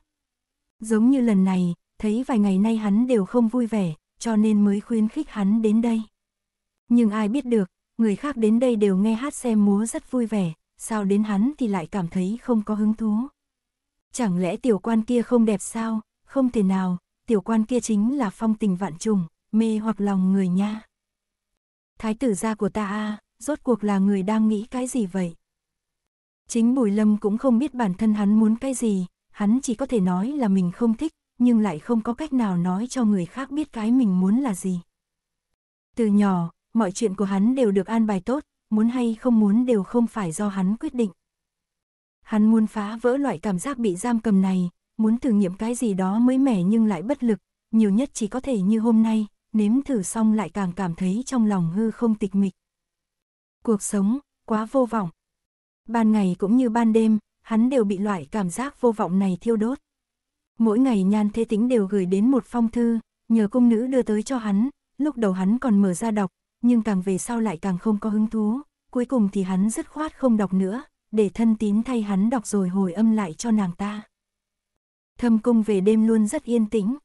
Giống như lần này, thấy vài ngày nay hắn đều không vui vẻ, cho nên mới khuyến khích hắn đến đây. Nhưng ai biết được, người khác đến đây đều nghe hát xem múa rất vui vẻ, sao đến hắn thì lại cảm thấy không có hứng thú. Chẳng lẽ tiểu quan kia không đẹp sao, không thể nào, tiểu quan kia chính là phong tình vạn trùng, mê hoặc lòng người nha. Thái tử gia của ta a, rốt cuộc là người đang nghĩ cái gì vậy? Chính Bùi Lâm cũng không biết bản thân hắn muốn cái gì, hắn chỉ có thể nói là mình không thích, nhưng lại không có cách nào nói cho người khác biết cái mình muốn là gì. Từ nhỏ, mọi chuyện của hắn đều được an bài tốt, muốn hay không muốn đều không phải do hắn quyết định. Hắn muốn phá vỡ loại cảm giác bị giam cầm này, muốn thử nghiệm cái gì đó mới mẻ nhưng lại bất lực, nhiều nhất chỉ có thể như hôm nay, nếm thử xong lại càng cảm thấy trong lòng hư không tịch mịch. Cuộc sống, quá vô vọng. Ban ngày cũng như ban đêm, hắn đều bị loại cảm giác vô vọng này thiêu đốt. Mỗi ngày Nhan Thế Tĩnh đều gửi đến một phong thư, nhờ cung nữ đưa tới cho hắn, lúc đầu hắn còn mở ra đọc, nhưng càng về sau lại càng không có hứng thú, cuối cùng thì hắn dứt khoát không đọc nữa, để thân tín thay hắn đọc rồi hồi âm lại cho nàng ta. Thâm cung về đêm luôn rất yên tĩnh,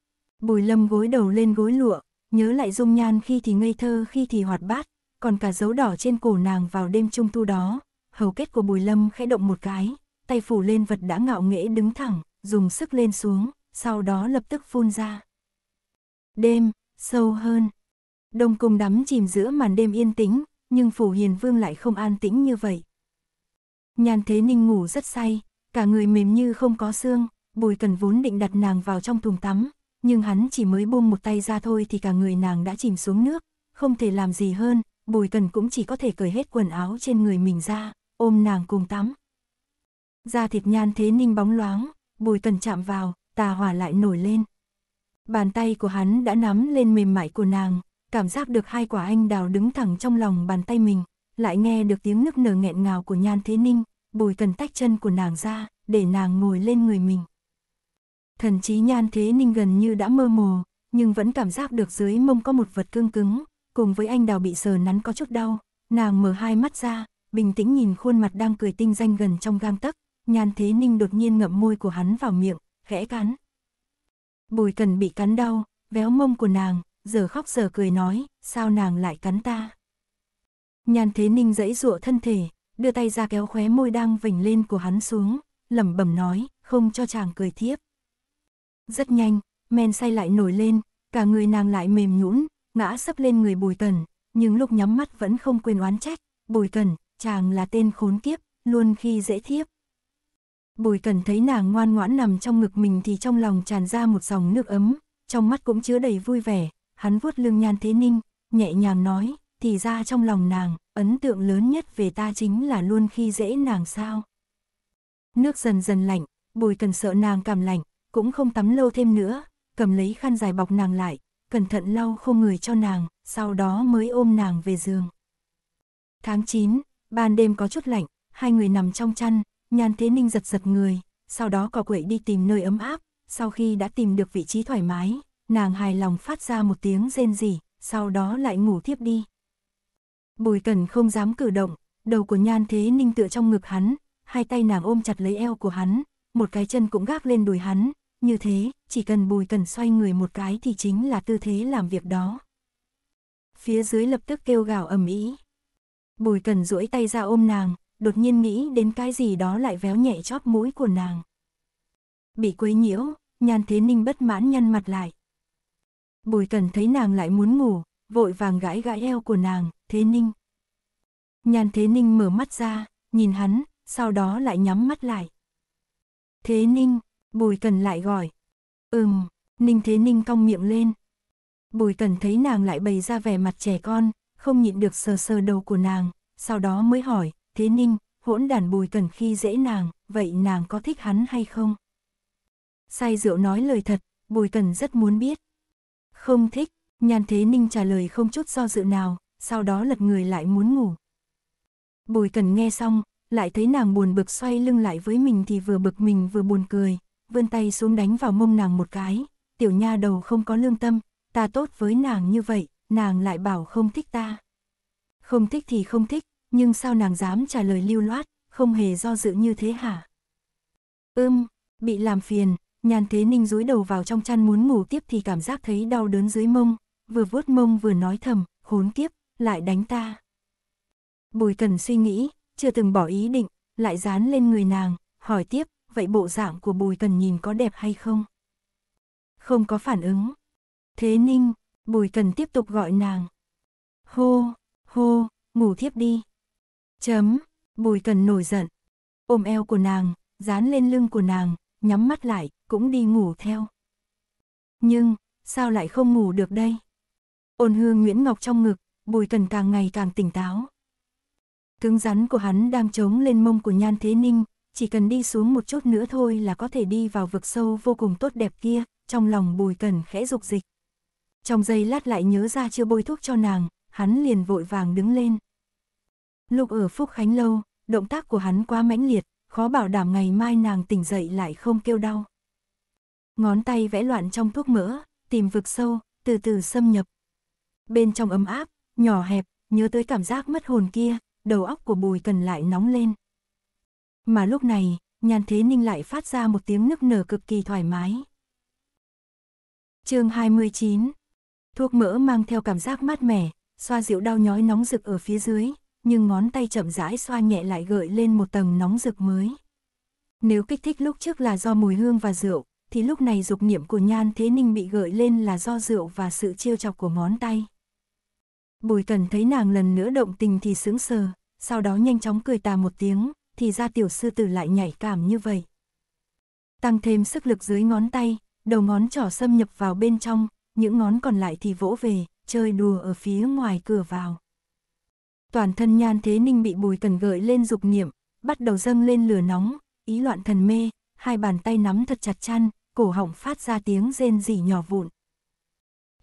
bùi lâm gối đầu lên gối lụa, nhớ lại dung nhan khi thì ngây thơ khi thì hoạt bát, còn cả dấu đỏ trên cổ nàng vào đêm trung thu đó, hầu kết của bùi lâm khẽ động một cái, tay phủ lên vật đã ngạo nghễ đứng thẳng, dùng sức lên xuống, sau đó lập tức phun ra. Đêm, sâu hơn. Đông cung đắm chìm giữa màn đêm yên tĩnh, nhưng phủ hiền vương lại không an tĩnh như vậy. Nhàn thế ninh ngủ rất say, cả người mềm như không có xương, bùi cần vốn định đặt nàng vào trong thùng tắm, nhưng hắn chỉ mới buông một tay ra thôi thì cả người nàng đã chìm xuống nước, không thể làm gì hơn, bùi cần cũng chỉ có thể cởi hết quần áo trên người mình ra, ôm nàng cùng tắm. Da thịt nhan thế ninh bóng loáng, bùi tần chạm vào, tà hỏa lại nổi lên. Bàn tay của hắn đã nắm lên mềm mại của nàng, cảm giác được hai quả anh đào đứng thẳng trong lòng bàn tay mình, lại nghe được tiếng nức nở nghẹn ngào của nhan thế ninh, bùi tần tách chân của nàng ra, để nàng ngồi lên người mình. Thần trí nhan thế ninh gần như đã mơ mồ, nhưng vẫn cảm giác được dưới mông có một vật cương cứng, cùng với anh đào bị sờ nắn có chút đau, nàng mở hai mắt ra, bình tĩnh nhìn khuôn mặt đang cười tinh danh gần trong gang tấc, Nhan Thế Ninh đột nhiên ngậm môi của hắn vào miệng, khẽ cắn. Bùi cần bị cắn đau, véo mông của nàng, giờ khóc giờ cười nói, sao nàng lại cắn ta. Nhan Thế Ninh dãy dụa thân thể, đưa tay ra kéo khóe môi đang vỉnh lên của hắn xuống, lẩm bẩm nói, không cho chàng cười tiếp. Rất nhanh, men say lại nổi lên, cả người nàng lại mềm nhũn, ngã sấp lên người bùi tần, nhưng lúc nhắm mắt vẫn không quên oán trách, bùi cần chàng là tên khốn kiếp, luôn khi dễ thiếp. Bùi cần thấy nàng ngoan ngoãn nằm trong ngực mình thì trong lòng tràn ra một dòng nước ấm, trong mắt cũng chứa đầy vui vẻ, hắn vuốt lưng nhan thế ninh, nhẹ nhàng nói, thì ra trong lòng nàng, ấn tượng lớn nhất về ta chính là luôn khi dễ nàng sao. Nước dần dần lạnh, bùi cần sợ nàng cảm lạnh, cũng không tắm lâu thêm nữa, cầm lấy khăn dài bọc nàng lại, cẩn thận lau khô người cho nàng, sau đó mới ôm nàng về giường. Tháng 9, ban đêm có chút lạnh, hai người nằm trong chăn, Nhan Thế Ninh giật giật người, sau đó cò quậy đi tìm nơi ấm áp, sau khi đã tìm được vị trí thoải mái, nàng hài lòng phát ra một tiếng rên rỉ, sau đó lại ngủ thiếp đi. Bùi Cẩn không dám cử động, đầu của Nhan Thế Ninh tựa trong ngực hắn, hai tay nàng ôm chặt lấy eo của hắn, một cái chân cũng gác lên đùi hắn, như thế, chỉ cần Bùi Cẩn xoay người một cái thì chính là tư thế làm việc đó. Phía dưới lập tức kêu gào ầm ĩ. Bùi Cẩn duỗi tay ra ôm nàng, đột nhiên nghĩ đến cái gì đó lại véo nhẹ chóp mũi của nàng. Bị quấy nhiễu, nhan thế ninh bất mãn nhăn mặt lại. Bùi cần thấy nàng lại muốn ngủ, vội vàng gãi gãi eo của nàng, thế ninh. Nhan thế ninh mở mắt ra, nhìn hắn, sau đó lại nhắm mắt lại. Thế ninh, bùi cần lại gọi. Ừm, ninh thế ninh cong miệng lên. Bùi cần thấy nàng lại bày ra vẻ mặt trẻ con, không nhịn được sờ sờ đầu của nàng, sau đó mới hỏi, thế ninh, hỗn đàn bùi cần khi dễ nàng, vậy nàng có thích hắn hay không? sai rượu nói lời thật, bùi cần rất muốn biết. Không thích, nhan thế ninh trả lời không chút do dự nào, sau đó lật người lại muốn ngủ. Bùi cần nghe xong, lại thấy nàng buồn bực xoay lưng lại với mình thì vừa bực mình vừa buồn cười, vươn tay xuống đánh vào mông nàng một cái, tiểu nha đầu không có lương tâm, ta tốt với nàng như vậy, nàng lại bảo không thích ta. Không thích thì không thích, nhưng sao nàng dám trả lời lưu loát, không hề do dự như thế hả? Ưm, bị làm phiền, nhàn thế ninh rúi đầu vào trong chăn muốn ngủ tiếp thì cảm giác thấy đau đớn dưới mông, vừa vuốt mông vừa nói thầm, hốn kiếp, lại đánh ta. Bùi cần suy nghĩ, chưa từng bỏ ý định, lại dán lên người nàng, hỏi tiếp, vậy bộ dạng của bùi cần nhìn có đẹp hay không? Không có phản ứng. Thế ninh, bùi cần tiếp tục gọi nàng. Hô, hô, ngủ tiếp đi. Chấm, Bùi Cần nổi giận, ôm eo của nàng, dán lên lưng của nàng, nhắm mắt lại, cũng đi ngủ theo. Nhưng, sao lại không ngủ được đây? Ôn hương Nguyễn Ngọc trong ngực, Bùi Cần càng ngày càng tỉnh táo. Cứng rắn của hắn đang trống lên mông của Nhan Thế Ninh, chỉ cần đi xuống một chút nữa thôi là có thể đi vào vực sâu vô cùng tốt đẹp kia, trong lòng Bùi Cần khẽ dục dịch. Trong giây lát lại nhớ ra chưa bôi thuốc cho nàng, hắn liền vội vàng đứng lên, Lúc ở Phúc Khánh Lâu, động tác của hắn quá mãnh liệt, khó bảo đảm ngày mai nàng tỉnh dậy lại không kêu đau. Ngón tay vẽ loạn trong thuốc mỡ, tìm vực sâu, từ từ xâm nhập. Bên trong ấm áp, nhỏ hẹp, nhớ tới cảm giác mất hồn kia, đầu óc của bùi cần lại nóng lên. Mà lúc này, nhàn thế ninh lại phát ra một tiếng nức nở cực kỳ thoải mái. chương 29 Thuốc mỡ mang theo cảm giác mát mẻ, xoa dịu đau nhói nóng rực ở phía dưới, nhưng ngón tay chậm rãi xoa nhẹ lại gợi lên một tầng nóng rực mới. Nếu kích thích lúc trước là do mùi hương và rượu, thì lúc này dục niệm của Nhan Thế Ninh bị gợi lên là do rượu và sự chiêu chọc của ngón tay. Bùi Cần thấy nàng lần nữa động tình thì sững sờ, sau đó nhanh chóng cười tà một tiếng, thì ra tiểu sư tử lại nhảy cảm như vậy. Tăng thêm sức lực dưới ngón tay, đầu ngón trỏ xâm nhập vào bên trong, những ngón còn lại thì vỗ về, chơi đùa ở phía ngoài cửa vào toàn thân nhan thế ninh bị bùi cần gợi lên dục niệm, bắt đầu dâng lên lửa nóng, ý loạn thần mê, hai bàn tay nắm thật chặt chăn, cổ họng phát ra tiếng rên rỉ nhỏ vụn.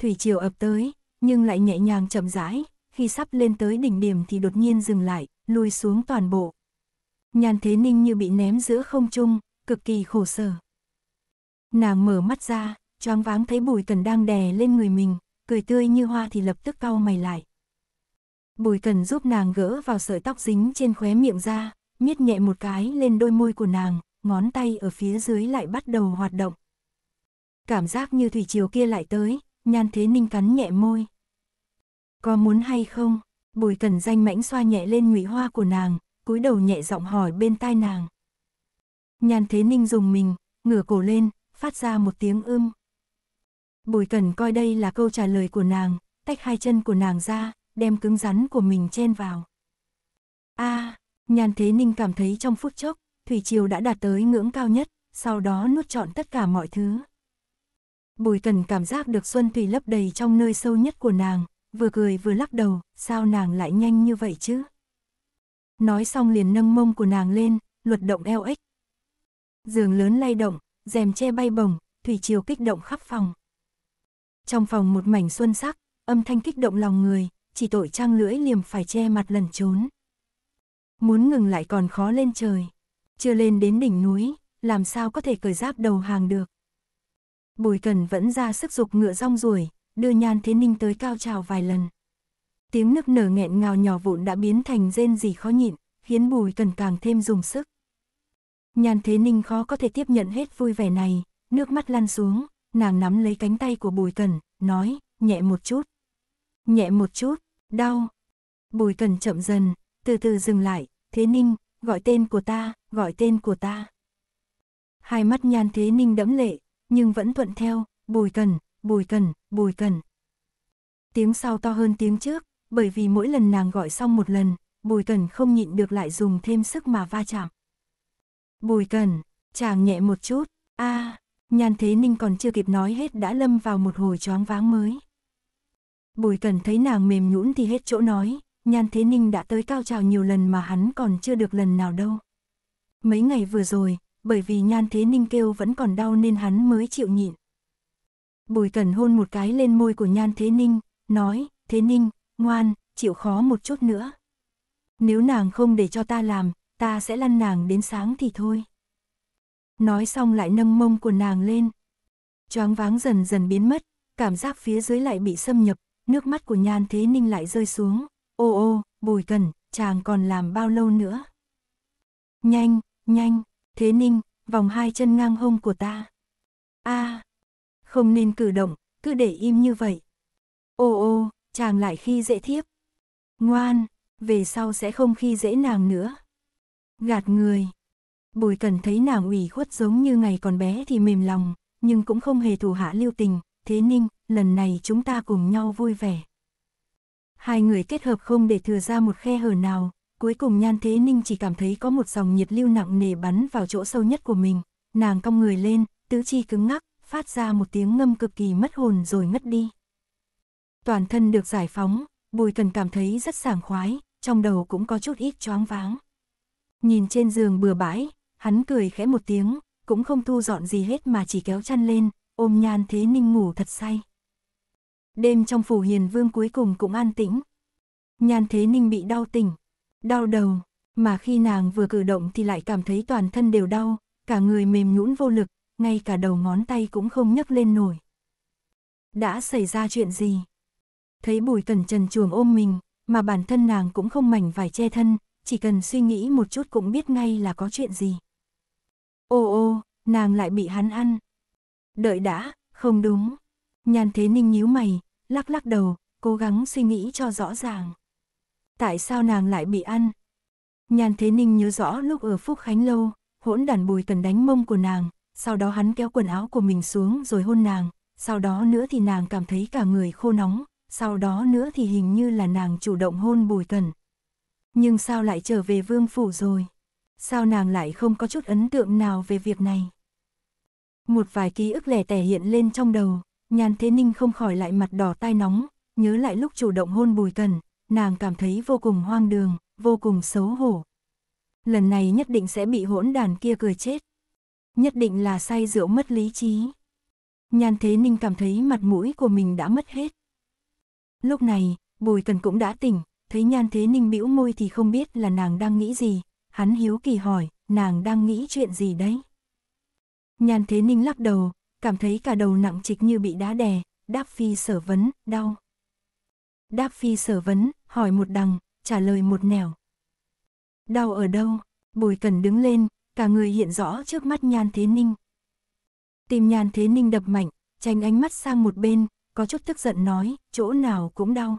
Thủy triều ập tới, nhưng lại nhẹ nhàng chậm rãi, khi sắp lên tới đỉnh điểm thì đột nhiên dừng lại, lùi xuống toàn bộ. Nhan Thế Ninh như bị ném giữa không trung, cực kỳ khổ sở. Nàng mở mắt ra, choáng váng thấy Bùi Cần đang đè lên người mình, cười tươi như hoa thì lập tức cau mày lại. Bùi cần giúp nàng gỡ vào sợi tóc dính trên khóe miệng ra, miết nhẹ một cái lên đôi môi của nàng, ngón tay ở phía dưới lại bắt đầu hoạt động. Cảm giác như thủy chiều kia lại tới, nhan thế ninh cắn nhẹ môi. Có muốn hay không? Bùi cần danh mãnh xoa nhẹ lên ngụy hoa của nàng, cúi đầu nhẹ giọng hỏi bên tai nàng. Nhan thế ninh dùng mình, ngửa cổ lên, phát ra một tiếng ưm. Bùi cần coi đây là câu trả lời của nàng, tách hai chân của nàng ra, đem cứng rắn của mình chen vào. A, à, Nhan Thế Ninh cảm thấy trong phút chốc, thủy triều đã đạt tới ngưỡng cao nhất, sau đó nuốt trọn tất cả mọi thứ. Bùi Cần cảm giác được xuân thủy lấp đầy trong nơi sâu nhất của nàng, vừa cười vừa lắc đầu, sao nàng lại nhanh như vậy chứ? Nói xong liền nâng mông của nàng lên, luật động eo ếch. Giường lớn lay động, rèm che bay bổng, thủy triều kích động khắp phòng. Trong phòng một mảnh xuân sắc, âm thanh kích động lòng người, chỉ tội trang lưỡi liềm phải che mặt lần trốn. Muốn ngừng lại còn khó lên trời, chưa lên đến đỉnh núi, làm sao có thể cởi giáp đầu hàng được. Bùi cần vẫn ra sức dục ngựa rong ruổi, đưa nhan thế ninh tới cao trào vài lần. Tiếng nức nở nghẹn ngào nhỏ vụn đã biến thành rên gì khó nhịn, khiến bùi cần càng thêm dùng sức. Nhan thế ninh khó có thể tiếp nhận hết vui vẻ này, nước mắt lăn xuống, nàng nắm lấy cánh tay của bùi cần, nói, nhẹ một chút. Nhẹ một chút, Đau. Bùi cần chậm dần, từ từ dừng lại, Thế Ninh, gọi tên của ta, gọi tên của ta. Hai mắt nhan Thế Ninh đẫm lệ, nhưng vẫn thuận theo, bùi cần, bùi cần, bùi cần. Tiếng sau to hơn tiếng trước, bởi vì mỗi lần nàng gọi xong một lần, bùi cần không nhịn được lại dùng thêm sức mà va chạm. Bùi cần, chàng nhẹ một chút, a à, nhan thế ninh còn chưa kịp nói hết đã lâm vào một hồi choáng váng mới. Bùi cần thấy nàng mềm nhũn thì hết chỗ nói, Nhan Thế Ninh đã tới cao trào nhiều lần mà hắn còn chưa được lần nào đâu. Mấy ngày vừa rồi, bởi vì Nhan Thế Ninh kêu vẫn còn đau nên hắn mới chịu nhịn. Bùi cần hôn một cái lên môi của Nhan Thế Ninh, nói, Thế Ninh, ngoan, chịu khó một chút nữa. Nếu nàng không để cho ta làm, ta sẽ lăn nàng đến sáng thì thôi. Nói xong lại nâng mông của nàng lên. Choáng váng dần dần biến mất, cảm giác phía dưới lại bị xâm nhập, nước mắt của Nhan Thế Ninh lại rơi xuống, ô ô, bùi cần, chàng còn làm bao lâu nữa? Nhanh, nhanh, Thế Ninh, vòng hai chân ngang hông của ta. a à, không nên cử động, cứ để im như vậy. Ô ô, chàng lại khi dễ thiếp. Ngoan, về sau sẽ không khi dễ nàng nữa. Gạt người. Bùi cần thấy nàng ủy khuất giống như ngày còn bé thì mềm lòng, nhưng cũng không hề thù hạ lưu tình, Thế Ninh, lần này chúng ta cùng nhau vui vẻ. Hai người kết hợp không để thừa ra một khe hở nào, cuối cùng Nhan Thế Ninh chỉ cảm thấy có một dòng nhiệt lưu nặng nề bắn vào chỗ sâu nhất của mình, nàng cong người lên, tứ chi cứng ngắc, phát ra một tiếng ngâm cực kỳ mất hồn rồi ngất đi. Toàn thân được giải phóng, Bùi Cần cảm thấy rất sảng khoái, trong đầu cũng có chút ít choáng váng. Nhìn trên giường bừa bãi, hắn cười khẽ một tiếng, cũng không thu dọn gì hết mà chỉ kéo chăn lên, ôm nhan thế ninh ngủ thật say. Đêm trong phủ hiền vương cuối cùng cũng an tĩnh. Nhan thế ninh bị đau tỉnh, đau đầu, mà khi nàng vừa cử động thì lại cảm thấy toàn thân đều đau, cả người mềm nhũn vô lực, ngay cả đầu ngón tay cũng không nhấc lên nổi. Đã xảy ra chuyện gì? Thấy bùi cẩn trần chuồng ôm mình, mà bản thân nàng cũng không mảnh vải che thân, chỉ cần suy nghĩ một chút cũng biết ngay là có chuyện gì. Ô ô, nàng lại bị hắn ăn đợi đã, không đúng. Nhàn thế ninh nhíu mày, lắc lắc đầu, cố gắng suy nghĩ cho rõ ràng. Tại sao nàng lại bị ăn? Nhàn thế ninh nhớ rõ lúc ở Phúc Khánh Lâu, hỗn đàn bùi tần đánh mông của nàng, sau đó hắn kéo quần áo của mình xuống rồi hôn nàng, sau đó nữa thì nàng cảm thấy cả người khô nóng, sau đó nữa thì hình như là nàng chủ động hôn bùi tần. Nhưng sao lại trở về vương phủ rồi? Sao nàng lại không có chút ấn tượng nào về việc này? một vài ký ức lẻ tẻ hiện lên trong đầu, Nhan Thế Ninh không khỏi lại mặt đỏ tai nóng, nhớ lại lúc chủ động hôn Bùi Cần, nàng cảm thấy vô cùng hoang đường, vô cùng xấu hổ. Lần này nhất định sẽ bị hỗn đàn kia cười chết. Nhất định là say rượu mất lý trí. Nhan Thế Ninh cảm thấy mặt mũi của mình đã mất hết. Lúc này, Bùi Cần cũng đã tỉnh, thấy Nhan Thế Ninh bĩu môi thì không biết là nàng đang nghĩ gì, hắn hiếu kỳ hỏi, nàng đang nghĩ chuyện gì đấy. Nhan Thế Ninh lắc đầu, cảm thấy cả đầu nặng trịch như bị đá đè, đáp phi sở vấn, đau. Đáp phi sở vấn, hỏi một đằng, trả lời một nẻo. Đau ở đâu? Bùi Cần đứng lên, cả người hiện rõ trước mắt Nhan Thế Ninh. Tìm Nhan Thế Ninh đập mạnh, tránh ánh mắt sang một bên, có chút tức giận nói, chỗ nào cũng đau.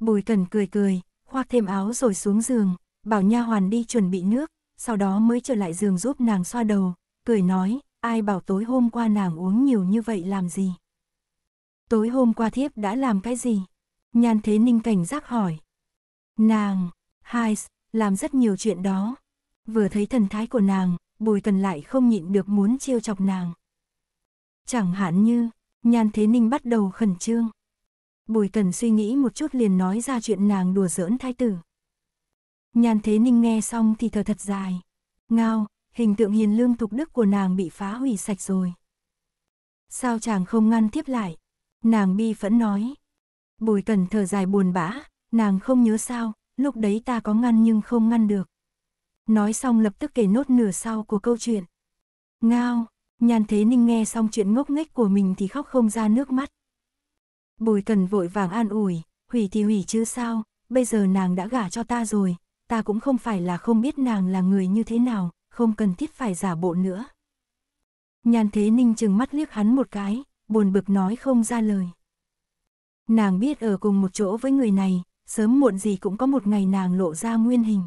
Bùi Cần cười cười, khoác thêm áo rồi xuống giường, bảo nha hoàn đi chuẩn bị nước, sau đó mới trở lại giường giúp nàng xoa đầu, cười nói, ai bảo tối hôm qua nàng uống nhiều như vậy làm gì? Tối hôm qua thiếp đã làm cái gì? Nhan Thế Ninh cảnh giác hỏi. Nàng, hai, làm rất nhiều chuyện đó. Vừa thấy thần thái của nàng, bùi cần lại không nhịn được muốn trêu chọc nàng. Chẳng hạn như, Nhan Thế Ninh bắt đầu khẩn trương. Bùi cần suy nghĩ một chút liền nói ra chuyện nàng đùa giỡn thái tử. Nhan Thế Ninh nghe xong thì thở thật dài. Ngao, hình tượng hiền lương thục đức của nàng bị phá hủy sạch rồi. Sao chàng không ngăn tiếp lại? Nàng bi phẫn nói. Bùi cần thở dài buồn bã, nàng không nhớ sao, lúc đấy ta có ngăn nhưng không ngăn được. Nói xong lập tức kể nốt nửa sau của câu chuyện. Ngao, nhàn thế ninh nghe xong chuyện ngốc nghếch của mình thì khóc không ra nước mắt. Bùi cần vội vàng an ủi, hủy thì hủy chứ sao, bây giờ nàng đã gả cho ta rồi, ta cũng không phải là không biết nàng là người như thế nào, không cần thiết phải giả bộ nữa. Nhàn Thế Ninh chừng mắt liếc hắn một cái, buồn bực nói không ra lời. Nàng biết ở cùng một chỗ với người này, sớm muộn gì cũng có một ngày nàng lộ ra nguyên hình.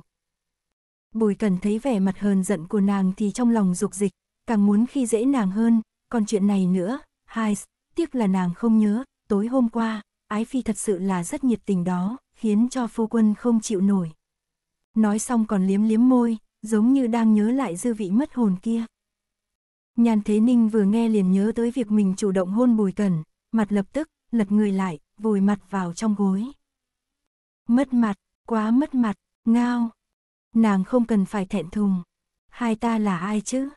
Bùi cần thấy vẻ mặt hờn giận của nàng thì trong lòng dục dịch, càng muốn khi dễ nàng hơn, còn chuyện này nữa, hai, tiếc là nàng không nhớ, tối hôm qua, Ái Phi thật sự là rất nhiệt tình đó, khiến cho phu quân không chịu nổi. Nói xong còn liếm liếm môi, giống như đang nhớ lại dư vị mất hồn kia. Nhàn Thế Ninh vừa nghe liền nhớ tới việc mình chủ động hôn Bùi Cẩn, mặt lập tức, lật người lại, vùi mặt vào trong gối. Mất mặt, quá mất mặt, ngao. Nàng không cần phải thẹn thùng. Hai ta là ai chứ?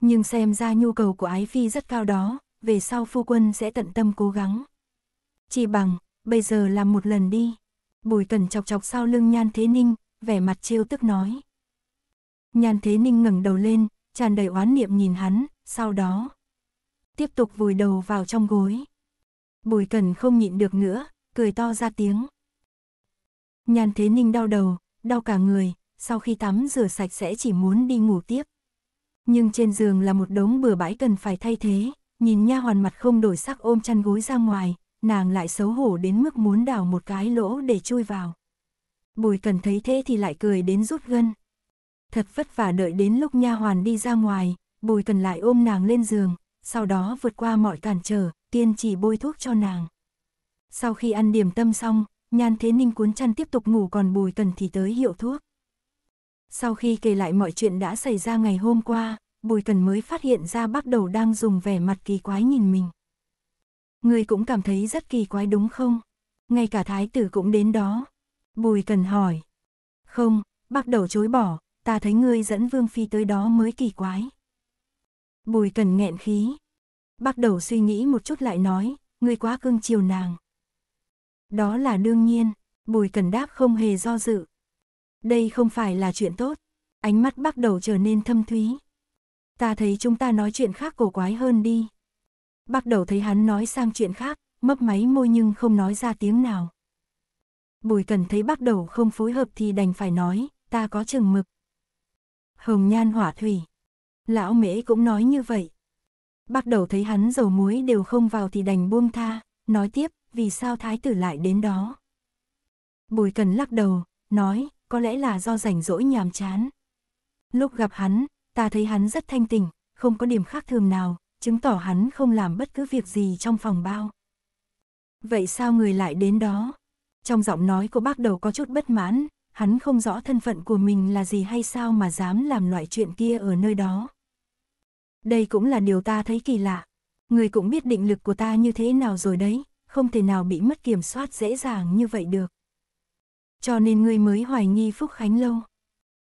Nhưng xem ra nhu cầu của Ái Phi rất cao đó, về sau phu quân sẽ tận tâm cố gắng. Chỉ bằng, bây giờ làm một lần đi. Bùi Cẩn chọc chọc sau lưng Nhan Thế Ninh, vẻ mặt trêu tức nói. Nhan Thế Ninh ngẩng đầu lên, tràn đầy oán niệm nhìn hắn, sau đó tiếp tục vùi đầu vào trong gối. Bùi Cẩn không nhịn được nữa, cười to ra tiếng. Nhan Thế Ninh đau đầu, đau cả người, sau khi tắm rửa sạch sẽ chỉ muốn đi ngủ tiếp. Nhưng trên giường là một đống bừa bãi cần phải thay thế, nhìn nha hoàn mặt không đổi sắc ôm chăn gối ra ngoài, nàng lại xấu hổ đến mức muốn đào một cái lỗ để chui vào. Bùi Cẩn thấy thế thì lại cười đến rút gân. Thật vất vả đợi đến lúc nha hoàn đi ra ngoài, Bùi Cần lại ôm nàng lên giường, sau đó vượt qua mọi cản trở, tiên chỉ bôi thuốc cho nàng. Sau khi ăn điểm tâm xong, Nhan Thế Ninh cuốn chăn tiếp tục ngủ còn Bùi Cần thì tới hiệu thuốc. Sau khi kể lại mọi chuyện đã xảy ra ngày hôm qua, Bùi Cần mới phát hiện ra bắt đầu đang dùng vẻ mặt kỳ quái nhìn mình. Người cũng cảm thấy rất kỳ quái đúng không? Ngay cả thái tử cũng đến đó. Bùi Cần hỏi. Không, bắt đầu chối bỏ, ta thấy ngươi dẫn Vương Phi tới đó mới kỳ quái. Bùi cần nghẹn khí. Bắt đầu suy nghĩ một chút lại nói, ngươi quá cưng chiều nàng. Đó là đương nhiên, bùi cần đáp không hề do dự. Đây không phải là chuyện tốt. Ánh mắt bắt đầu trở nên thâm thúy. Ta thấy chúng ta nói chuyện khác cổ quái hơn đi. Bắt đầu thấy hắn nói sang chuyện khác, mấp máy môi nhưng không nói ra tiếng nào. Bùi cần thấy bắt đầu không phối hợp thì đành phải nói, ta có chừng mực hồng nhan hỏa thủy. Lão mễ cũng nói như vậy. Bắt đầu thấy hắn dầu muối đều không vào thì đành buông tha, nói tiếp, vì sao thái tử lại đến đó. Bùi cần lắc đầu, nói, có lẽ là do rảnh rỗi nhàm chán. Lúc gặp hắn, ta thấy hắn rất thanh tình, không có điểm khác thường nào, chứng tỏ hắn không làm bất cứ việc gì trong phòng bao. Vậy sao người lại đến đó? Trong giọng nói của bác đầu có chút bất mãn, hắn không rõ thân phận của mình là gì hay sao mà dám làm loại chuyện kia ở nơi đó. Đây cũng là điều ta thấy kỳ lạ. Người cũng biết định lực của ta như thế nào rồi đấy, không thể nào bị mất kiểm soát dễ dàng như vậy được. Cho nên ngươi mới hoài nghi Phúc Khánh lâu.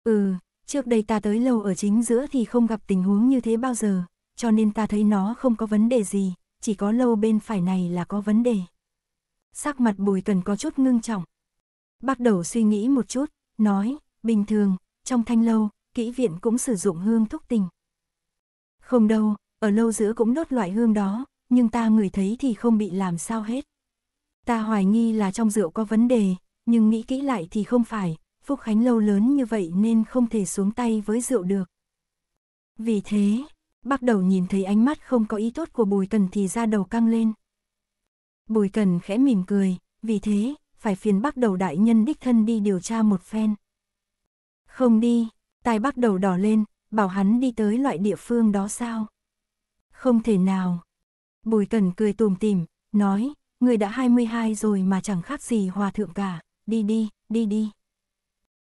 Ừ, trước đây ta tới lâu ở chính giữa thì không gặp tình huống như thế bao giờ, cho nên ta thấy nó không có vấn đề gì, chỉ có lâu bên phải này là có vấn đề. Sắc mặt bùi cần có chút ngưng trọng, bắt đầu suy nghĩ một chút, nói, bình thường, trong thanh lâu, kỹ viện cũng sử dụng hương thúc tình. Không đâu, ở lâu giữa cũng đốt loại hương đó, nhưng ta ngửi thấy thì không bị làm sao hết. Ta hoài nghi là trong rượu có vấn đề, nhưng nghĩ kỹ lại thì không phải, Phúc Khánh lâu lớn như vậy nên không thể xuống tay với rượu được. Vì thế, bắt đầu nhìn thấy ánh mắt không có ý tốt của Bùi Cần thì ra đầu căng lên. Bùi Cần khẽ mỉm cười, vì thế, phải phiền bắt đầu đại nhân đích thân đi điều tra một phen. Không đi, tai bắt đầu đỏ lên, bảo hắn đi tới loại địa phương đó sao? Không thể nào. Bùi Cần cười tùm tìm, nói, người đã 22 rồi mà chẳng khác gì hòa thượng cả, đi đi, đi đi.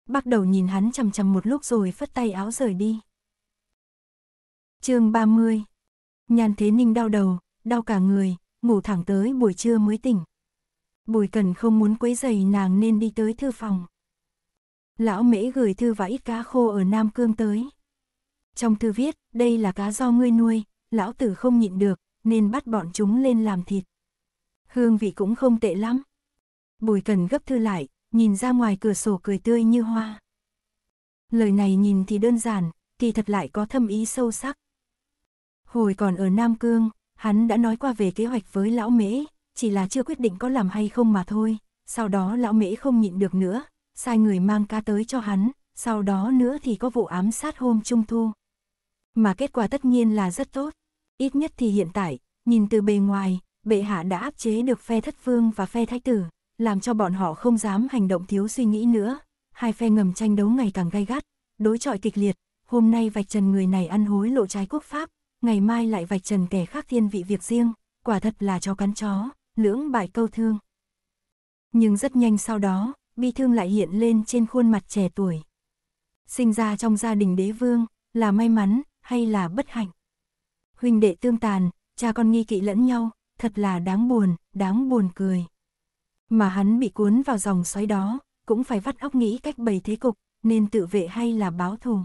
Bắt đầu nhìn hắn chằm chằm một lúc rồi phất tay áo rời đi. chương 30 Nhàn Thế Ninh đau đầu, đau cả người, ngủ thẳng tới buổi trưa mới tỉnh. Bùi Cần không muốn quấy giày nàng nên đi tới thư phòng. Lão Mễ gửi thư và ít cá khô ở Nam Cương tới. Trong thư viết, đây là cá do ngươi nuôi, lão tử không nhịn được, nên bắt bọn chúng lên làm thịt. Hương vị cũng không tệ lắm. Bùi Cần gấp thư lại, nhìn ra ngoài cửa sổ cười tươi như hoa. Lời này nhìn thì đơn giản, kỳ thật lại có thâm ý sâu sắc. Hồi còn ở Nam Cương, hắn đã nói qua về kế hoạch với lão Mễ, chỉ là chưa quyết định có làm hay không mà thôi. Sau đó lão mễ không nhịn được nữa, sai người mang ca tới cho hắn, sau đó nữa thì có vụ ám sát hôm trung thu. Mà kết quả tất nhiên là rất tốt, ít nhất thì hiện tại, nhìn từ bề ngoài, bệ hạ đã áp chế được phe thất phương và phe thái tử, làm cho bọn họ không dám hành động thiếu suy nghĩ nữa. Hai phe ngầm tranh đấu ngày càng gay gắt, đối chọi kịch liệt, hôm nay vạch trần người này ăn hối lộ trái quốc pháp, ngày mai lại vạch trần kẻ khác thiên vị việc riêng, quả thật là cho cắn chó lưỡng bài câu thương. Nhưng rất nhanh sau đó, bi thương lại hiện lên trên khuôn mặt trẻ tuổi. Sinh ra trong gia đình đế vương, là may mắn hay là bất hạnh? Huynh đệ tương tàn, cha con nghi kỵ lẫn nhau, thật là đáng buồn, đáng buồn cười. Mà hắn bị cuốn vào dòng xoáy đó, cũng phải vắt óc nghĩ cách bày thế cục, nên tự vệ hay là báo thù.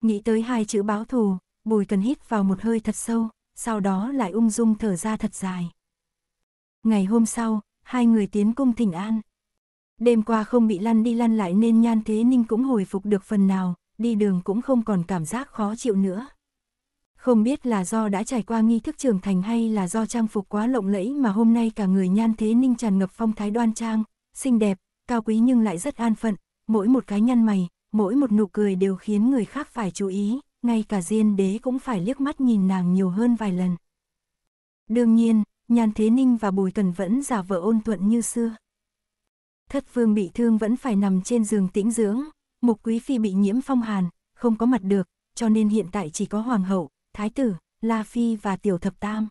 Nghĩ tới hai chữ báo thù, Bùi cần hít vào một hơi thật sâu, sau đó lại ung dung thở ra thật dài ngày hôm sau, hai người tiến cung thỉnh an. Đêm qua không bị lăn đi lăn lại nên Nhan Thế Ninh cũng hồi phục được phần nào, đi đường cũng không còn cảm giác khó chịu nữa. Không biết là do đã trải qua nghi thức trưởng thành hay là do trang phục quá lộng lẫy mà hôm nay cả người Nhan Thế Ninh tràn ngập phong thái đoan trang, xinh đẹp, cao quý nhưng lại rất an phận, mỗi một cái nhăn mày, mỗi một nụ cười đều khiến người khác phải chú ý, ngay cả Diên Đế cũng phải liếc mắt nhìn nàng nhiều hơn vài lần. Đương nhiên, Nhan Thế Ninh và Bùi Cần vẫn giả vờ ôn thuận như xưa. Thất vương bị thương vẫn phải nằm trên giường tĩnh dưỡng, mục quý phi bị nhiễm phong hàn, không có mặt được, cho nên hiện tại chỉ có hoàng hậu, thái tử, la phi và tiểu thập tam.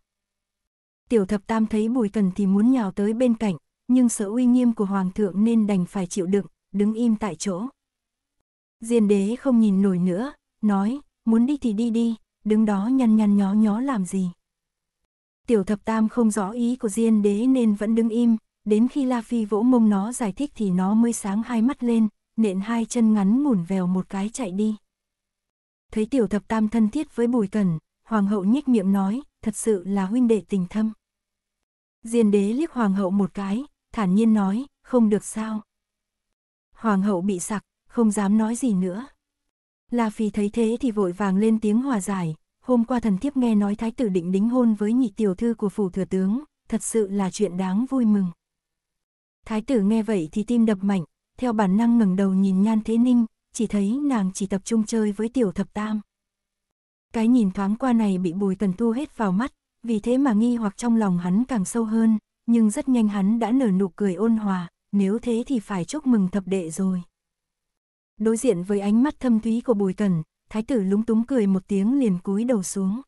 Tiểu thập tam thấy bùi cần thì muốn nhào tới bên cạnh, nhưng sợ uy nghiêm của hoàng thượng nên đành phải chịu đựng, đứng im tại chỗ. Diên đế không nhìn nổi nữa, nói, muốn đi thì đi đi, đứng đó nhăn nhăn nhó nhó làm gì. Tiểu thập tam không rõ ý của Diên đế nên vẫn đứng im, đến khi La Phi vỗ mông nó giải thích thì nó mới sáng hai mắt lên, nện hai chân ngắn ngủn vèo một cái chạy đi. Thấy tiểu thập tam thân thiết với bùi cẩn, hoàng hậu nhếch miệng nói, thật sự là huynh đệ tình thâm. Diên đế liếc hoàng hậu một cái, thản nhiên nói, không được sao. Hoàng hậu bị sặc, không dám nói gì nữa. La Phi thấy thế thì vội vàng lên tiếng hòa giải, hôm qua thần thiếp nghe nói thái tử định đính hôn với nhị tiểu thư của phủ thừa tướng, thật sự là chuyện đáng vui mừng. Thái tử nghe vậy thì tim đập mạnh, theo bản năng ngẩng đầu nhìn Nhan Thế Ninh, chỉ thấy nàng chỉ tập trung chơi với tiểu thập tam. Cái nhìn thoáng qua này bị bùi tần thu hết vào mắt, vì thế mà nghi hoặc trong lòng hắn càng sâu hơn, nhưng rất nhanh hắn đã nở nụ cười ôn hòa, nếu thế thì phải chúc mừng thập đệ rồi. Đối diện với ánh mắt thâm thúy của bùi tần, thái tử lúng túng cười một tiếng liền cúi đầu xuống.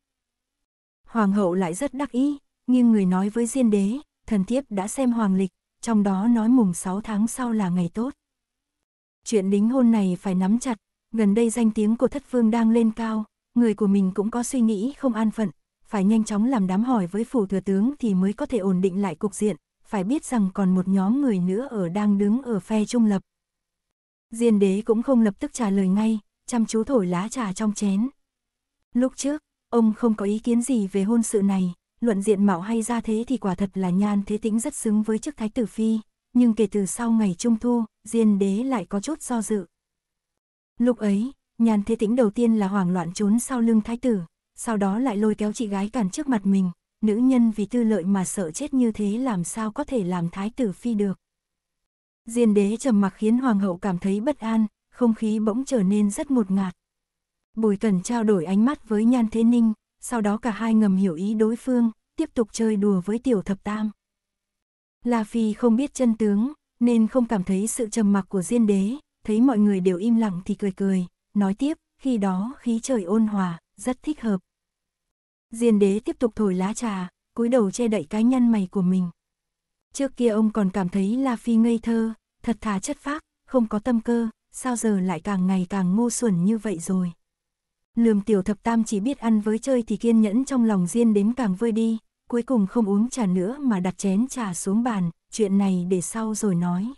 Hoàng hậu lại rất đắc ý, nghiêng người nói với Diên đế, thần thiếp đã xem hoàng lịch, trong đó nói mùng 6 tháng sau là ngày tốt. Chuyện đính hôn này phải nắm chặt, gần đây danh tiếng của thất phương đang lên cao, người của mình cũng có suy nghĩ không an phận, phải nhanh chóng làm đám hỏi với phủ thừa tướng thì mới có thể ổn định lại cục diện, phải biết rằng còn một nhóm người nữa ở đang đứng ở phe trung lập. Diên đế cũng không lập tức trả lời ngay, chăm chú thổi lá trà trong chén. Lúc trước, ông không có ý kiến gì về hôn sự này, luận diện mạo hay ra thế thì quả thật là nhan thế tĩnh rất xứng với chức thái tử phi, nhưng kể từ sau ngày trung thu, diên đế lại có chút do dự. Lúc ấy, nhan thế tĩnh đầu tiên là hoảng loạn trốn sau lưng thái tử, sau đó lại lôi kéo chị gái cản trước mặt mình, nữ nhân vì tư lợi mà sợ chết như thế làm sao có thể làm thái tử phi được. Diên đế trầm mặc khiến hoàng hậu cảm thấy bất an, không khí bỗng trở nên rất một ngạt. Bùi Cần trao đổi ánh mắt với Nhan Thế Ninh, sau đó cả hai ngầm hiểu ý đối phương, tiếp tục chơi đùa với Tiểu Thập Tam. La Phi không biết chân tướng, nên không cảm thấy sự trầm mặc của Diên Đế, thấy mọi người đều im lặng thì cười cười, nói tiếp, khi đó khí trời ôn hòa, rất thích hợp. Diên Đế tiếp tục thổi lá trà, cúi đầu che đậy cái nhăn mày của mình. Trước kia ông còn cảm thấy La Phi ngây thơ, thật thà chất phác, không có tâm cơ, sao giờ lại càng ngày càng ngu xuẩn như vậy rồi. Lườm tiểu thập tam chỉ biết ăn với chơi thì kiên nhẫn trong lòng riêng đến càng vơi đi, cuối cùng không uống trà nữa mà đặt chén trà xuống bàn, chuyện này để sau rồi nói.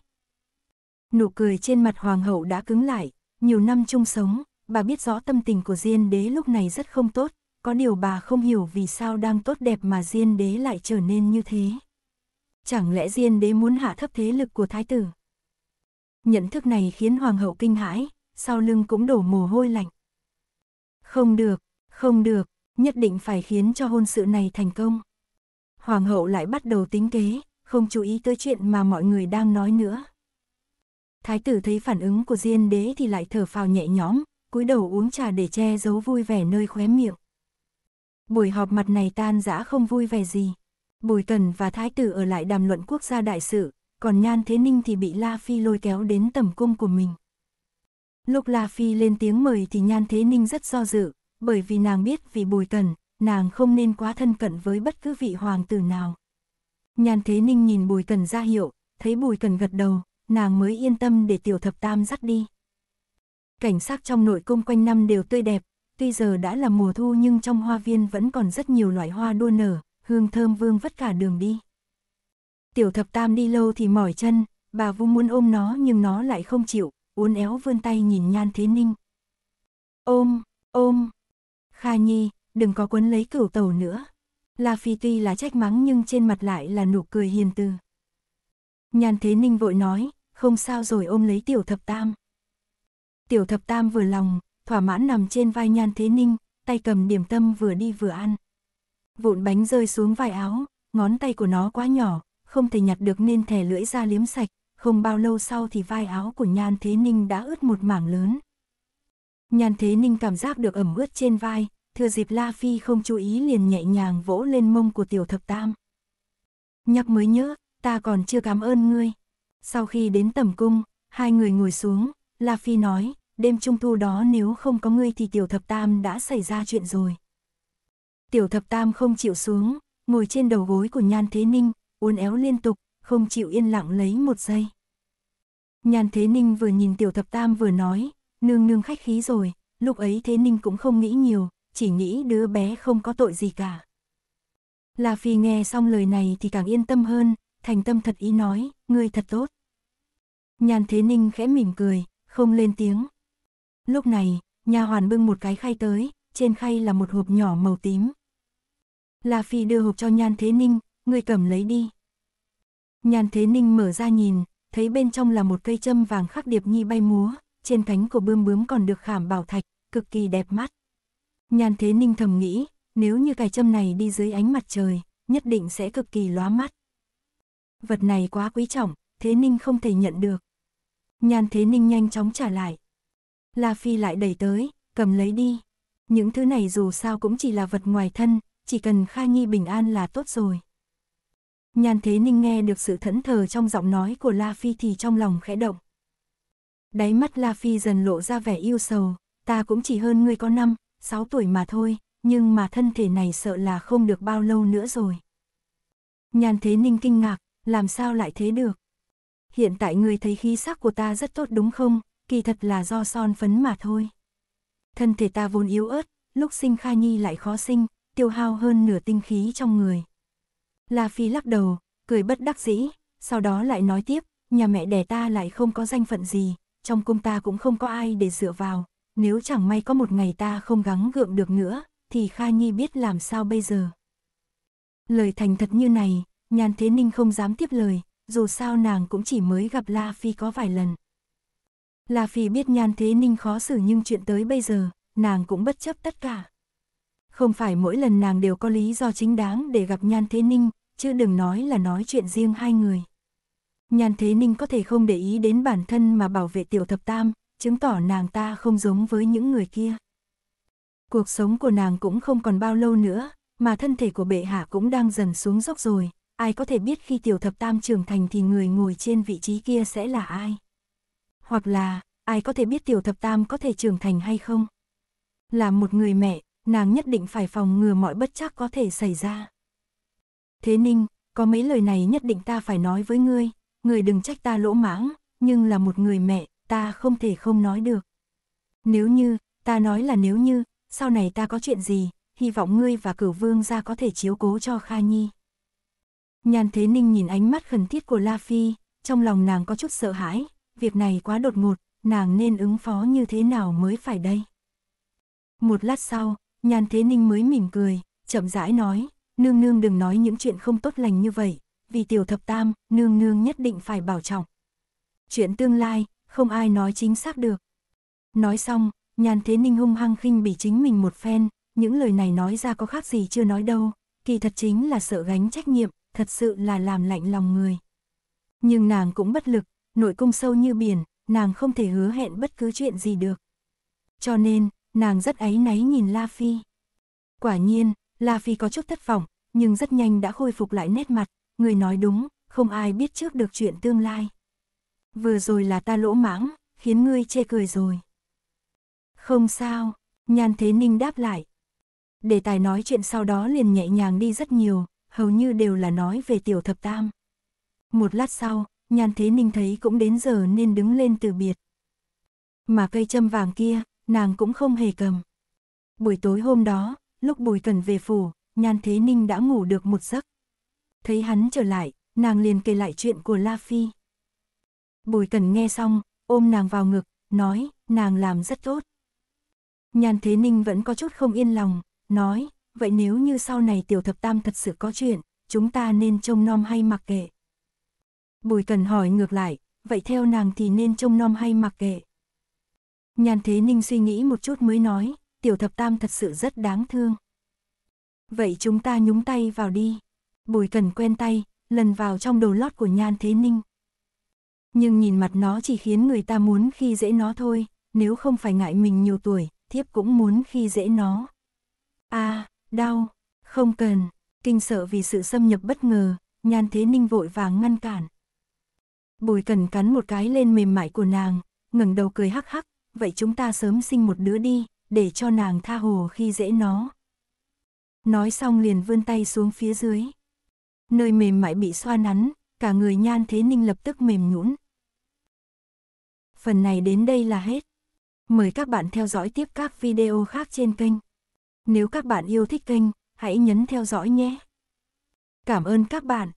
Nụ cười trên mặt hoàng hậu đã cứng lại, nhiều năm chung sống, bà biết rõ tâm tình của Diên đế lúc này rất không tốt, có điều bà không hiểu vì sao đang tốt đẹp mà Diên đế lại trở nên như thế. Chẳng lẽ Diên đế muốn hạ thấp thế lực của thái tử? nhận thức này khiến hoàng hậu kinh hãi, sau lưng cũng đổ mồ hôi lạnh. Không được, không được, nhất định phải khiến cho hôn sự này thành công. Hoàng hậu lại bắt đầu tính kế, không chú ý tới chuyện mà mọi người đang nói nữa. Thái tử thấy phản ứng của Diên đế thì lại thở phào nhẹ nhõm, cúi đầu uống trà để che giấu vui vẻ nơi khóe miệng. Buổi họp mặt này tan dã không vui vẻ gì. Bùi Cần và Thái tử ở lại đàm luận quốc gia đại sự, còn Nhan Thế Ninh thì bị La Phi lôi kéo đến tầm cung của mình. Lúc La Phi lên tiếng mời thì Nhan Thế Ninh rất do dự, bởi vì nàng biết vì bùi tần, nàng không nên quá thân cận với bất cứ vị hoàng tử nào. Nhan Thế Ninh nhìn bùi tần ra hiệu, thấy bùi tần gật đầu, nàng mới yên tâm để tiểu thập tam dắt đi. Cảnh sắc trong nội cung quanh năm đều tươi đẹp, tuy giờ đã là mùa thu nhưng trong hoa viên vẫn còn rất nhiều loại hoa đua nở, hương thơm vương vất cả đường đi. Tiểu thập tam đi lâu thì mỏi chân, bà vu muốn ôm nó nhưng nó lại không chịu, uốn éo vươn tay nhìn nhan thế ninh. Ôm, ôm. Kha Nhi, đừng có quấn lấy cửu tàu nữa. La Phi tuy là trách mắng nhưng trên mặt lại là nụ cười hiền từ. Nhan thế ninh vội nói, không sao rồi ôm lấy tiểu thập tam. Tiểu thập tam vừa lòng, thỏa mãn nằm trên vai nhan thế ninh, tay cầm điểm tâm vừa đi vừa ăn. Vụn bánh rơi xuống vai áo, ngón tay của nó quá nhỏ, không thể nhặt được nên thẻ lưỡi ra liếm sạch, không bao lâu sau thì vai áo của Nhan Thế Ninh đã ướt một mảng lớn. Nhan Thế Ninh cảm giác được ẩm ướt trên vai, thừa dịp La Phi không chú ý liền nhẹ nhàng vỗ lên mông của tiểu thập tam. Nhắc mới nhớ, ta còn chưa cảm ơn ngươi. Sau khi đến tầm cung, hai người ngồi xuống, La Phi nói, đêm trung thu đó nếu không có ngươi thì tiểu thập tam đã xảy ra chuyện rồi. Tiểu thập tam không chịu xuống, ngồi trên đầu gối của Nhan Thế Ninh, uốn éo liên tục, không chịu yên lặng lấy một giây. Nhàn Thế Ninh vừa nhìn Tiểu Thập Tam vừa nói, nương nương khách khí rồi, lúc ấy Thế Ninh cũng không nghĩ nhiều, chỉ nghĩ đứa bé không có tội gì cả. La Phi nghe xong lời này thì càng yên tâm hơn, thành tâm thật ý nói, ngươi thật tốt. Nhàn Thế Ninh khẽ mỉm cười, không lên tiếng. Lúc này, nhà hoàn bưng một cái khay tới, trên khay là một hộp nhỏ màu tím. La Phi đưa hộp cho Nhan Thế Ninh, ngươi cầm lấy đi. Nhàn Thế Ninh mở ra nhìn, thấy bên trong là một cây châm vàng khắc điệp nhi bay múa, trên cánh của bươm bướm còn được khảm bảo thạch, cực kỳ đẹp mắt. Nhàn Thế Ninh thầm nghĩ, nếu như cài châm này đi dưới ánh mặt trời, nhất định sẽ cực kỳ lóa mắt. Vật này quá quý trọng, Thế Ninh không thể nhận được. Nhàn Thế Ninh nhanh chóng trả lại. La Phi lại đẩy tới, cầm lấy đi. Những thứ này dù sao cũng chỉ là vật ngoài thân, chỉ cần Kha Nhi bình an là tốt rồi. Nhan Thế Ninh nghe được sự thẫn thờ trong giọng nói của La Phi thì trong lòng khẽ động. Đáy mắt La Phi dần lộ ra vẻ yêu sầu, ta cũng chỉ hơn ngươi có năm, sáu tuổi mà thôi, nhưng mà thân thể này sợ là không được bao lâu nữa rồi. Nhan Thế Ninh kinh ngạc, làm sao lại thế được? Hiện tại ngươi thấy khí sắc của ta rất tốt đúng không? Kỳ thật là do son phấn mà thôi. Thân thể ta vốn yếu ớt, lúc sinh khai Nhi lại khó sinh, tiêu hao hơn nửa tinh khí trong người, La Phi lắc đầu, cười bất đắc dĩ, sau đó lại nói tiếp, nhà mẹ đẻ ta lại không có danh phận gì, trong cung ta cũng không có ai để dựa vào, nếu chẳng may có một ngày ta không gắng gượng được nữa, thì Kha Nhi biết làm sao bây giờ. Lời thành thật như này, Nhan Thế Ninh không dám tiếp lời, dù sao nàng cũng chỉ mới gặp La Phi có vài lần. La Phi biết Nhan Thế Ninh khó xử nhưng chuyện tới bây giờ, nàng cũng bất chấp tất cả. Không phải mỗi lần nàng đều có lý do chính đáng để gặp Nhan Thế Ninh, chứ đừng nói là nói chuyện riêng hai người. Nhan Thế Ninh có thể không để ý đến bản thân mà bảo vệ tiểu thập tam, chứng tỏ nàng ta không giống với những người kia. Cuộc sống của nàng cũng không còn bao lâu nữa, mà thân thể của bệ hạ cũng đang dần xuống dốc rồi, ai có thể biết khi tiểu thập tam trưởng thành thì người ngồi trên vị trí kia sẽ là ai. Hoặc là, ai có thể biết tiểu thập tam có thể trưởng thành hay không. Là một người mẹ, nàng nhất định phải phòng ngừa mọi bất chắc có thể xảy ra. Thế Ninh, có mấy lời này nhất định ta phải nói với ngươi, ngươi đừng trách ta lỗ mãng, nhưng là một người mẹ, ta không thể không nói được. Nếu như, ta nói là nếu như, sau này ta có chuyện gì, hy vọng ngươi và cửu vương gia có thể chiếu cố cho Kha Nhi. Nhàn Thế Ninh nhìn ánh mắt khẩn thiết của La Phi, trong lòng nàng có chút sợ hãi, việc này quá đột ngột, nàng nên ứng phó như thế nào mới phải đây. Một lát sau, Nhan Thế Ninh mới mỉm cười, chậm rãi nói, nương nương đừng nói những chuyện không tốt lành như vậy, vì tiểu thập tam, nương nương nhất định phải bảo trọng. Chuyện tương lai, không ai nói chính xác được. Nói xong, Nhan Thế Ninh hung hăng khinh bỉ chính mình một phen, những lời này nói ra có khác gì chưa nói đâu, kỳ thật chính là sợ gánh trách nhiệm, thật sự là làm lạnh lòng người. Nhưng nàng cũng bất lực, nội cung sâu như biển, nàng không thể hứa hẹn bất cứ chuyện gì được. Cho nên, nàng rất áy náy nhìn La Phi. Quả nhiên, La Phi có chút thất vọng, nhưng rất nhanh đã khôi phục lại nét mặt, người nói đúng, không ai biết trước được chuyện tương lai. Vừa rồi là ta lỗ mãng, khiến ngươi chê cười rồi. Không sao, Nhan Thế Ninh đáp lại. Đề tài nói chuyện sau đó liền nhẹ nhàng đi rất nhiều, hầu như đều là nói về tiểu thập tam. Một lát sau, Nhan Thế Ninh thấy cũng đến giờ nên đứng lên từ biệt. Mà cây châm vàng kia, nàng cũng không hề cầm. Buổi tối hôm đó, lúc Bùi Cần về phủ, Nhan Thế Ninh đã ngủ được một giấc. Thấy hắn trở lại, nàng liền kể lại chuyện của La Phi. Bùi Cần nghe xong, ôm nàng vào ngực, nói, nàng làm rất tốt. Nhan Thế Ninh vẫn có chút không yên lòng, nói, vậy nếu như sau này tiểu thập tam thật sự có chuyện, chúng ta nên trông nom hay mặc kệ. Bùi Cần hỏi ngược lại, vậy theo nàng thì nên trông nom hay mặc kệ. Nhan Thế Ninh suy nghĩ một chút mới nói, tiểu thập tam thật sự rất đáng thương. Vậy chúng ta nhúng tay vào đi. Bùi cần quen tay, lần vào trong đầu lót của Nhan Thế Ninh. Nhưng nhìn mặt nó chỉ khiến người ta muốn khi dễ nó thôi, nếu không phải ngại mình nhiều tuổi, thiếp cũng muốn khi dễ nó. a à, đau, không cần, kinh sợ vì sự xâm nhập bất ngờ, Nhan Thế Ninh vội vàng ngăn cản. Bùi cần cắn một cái lên mềm mại của nàng, ngẩng đầu cười hắc hắc, vậy chúng ta sớm sinh một đứa đi, để cho nàng tha hồ khi dễ nó. Nói xong liền vươn tay xuống phía dưới. Nơi mềm mại bị xoa nắn, cả người nhan thế ninh lập tức mềm nhũn. Phần này đến đây là hết. Mời các bạn theo dõi tiếp các video khác trên kênh. Nếu các bạn yêu thích kênh, hãy nhấn theo dõi nhé. Cảm ơn các bạn.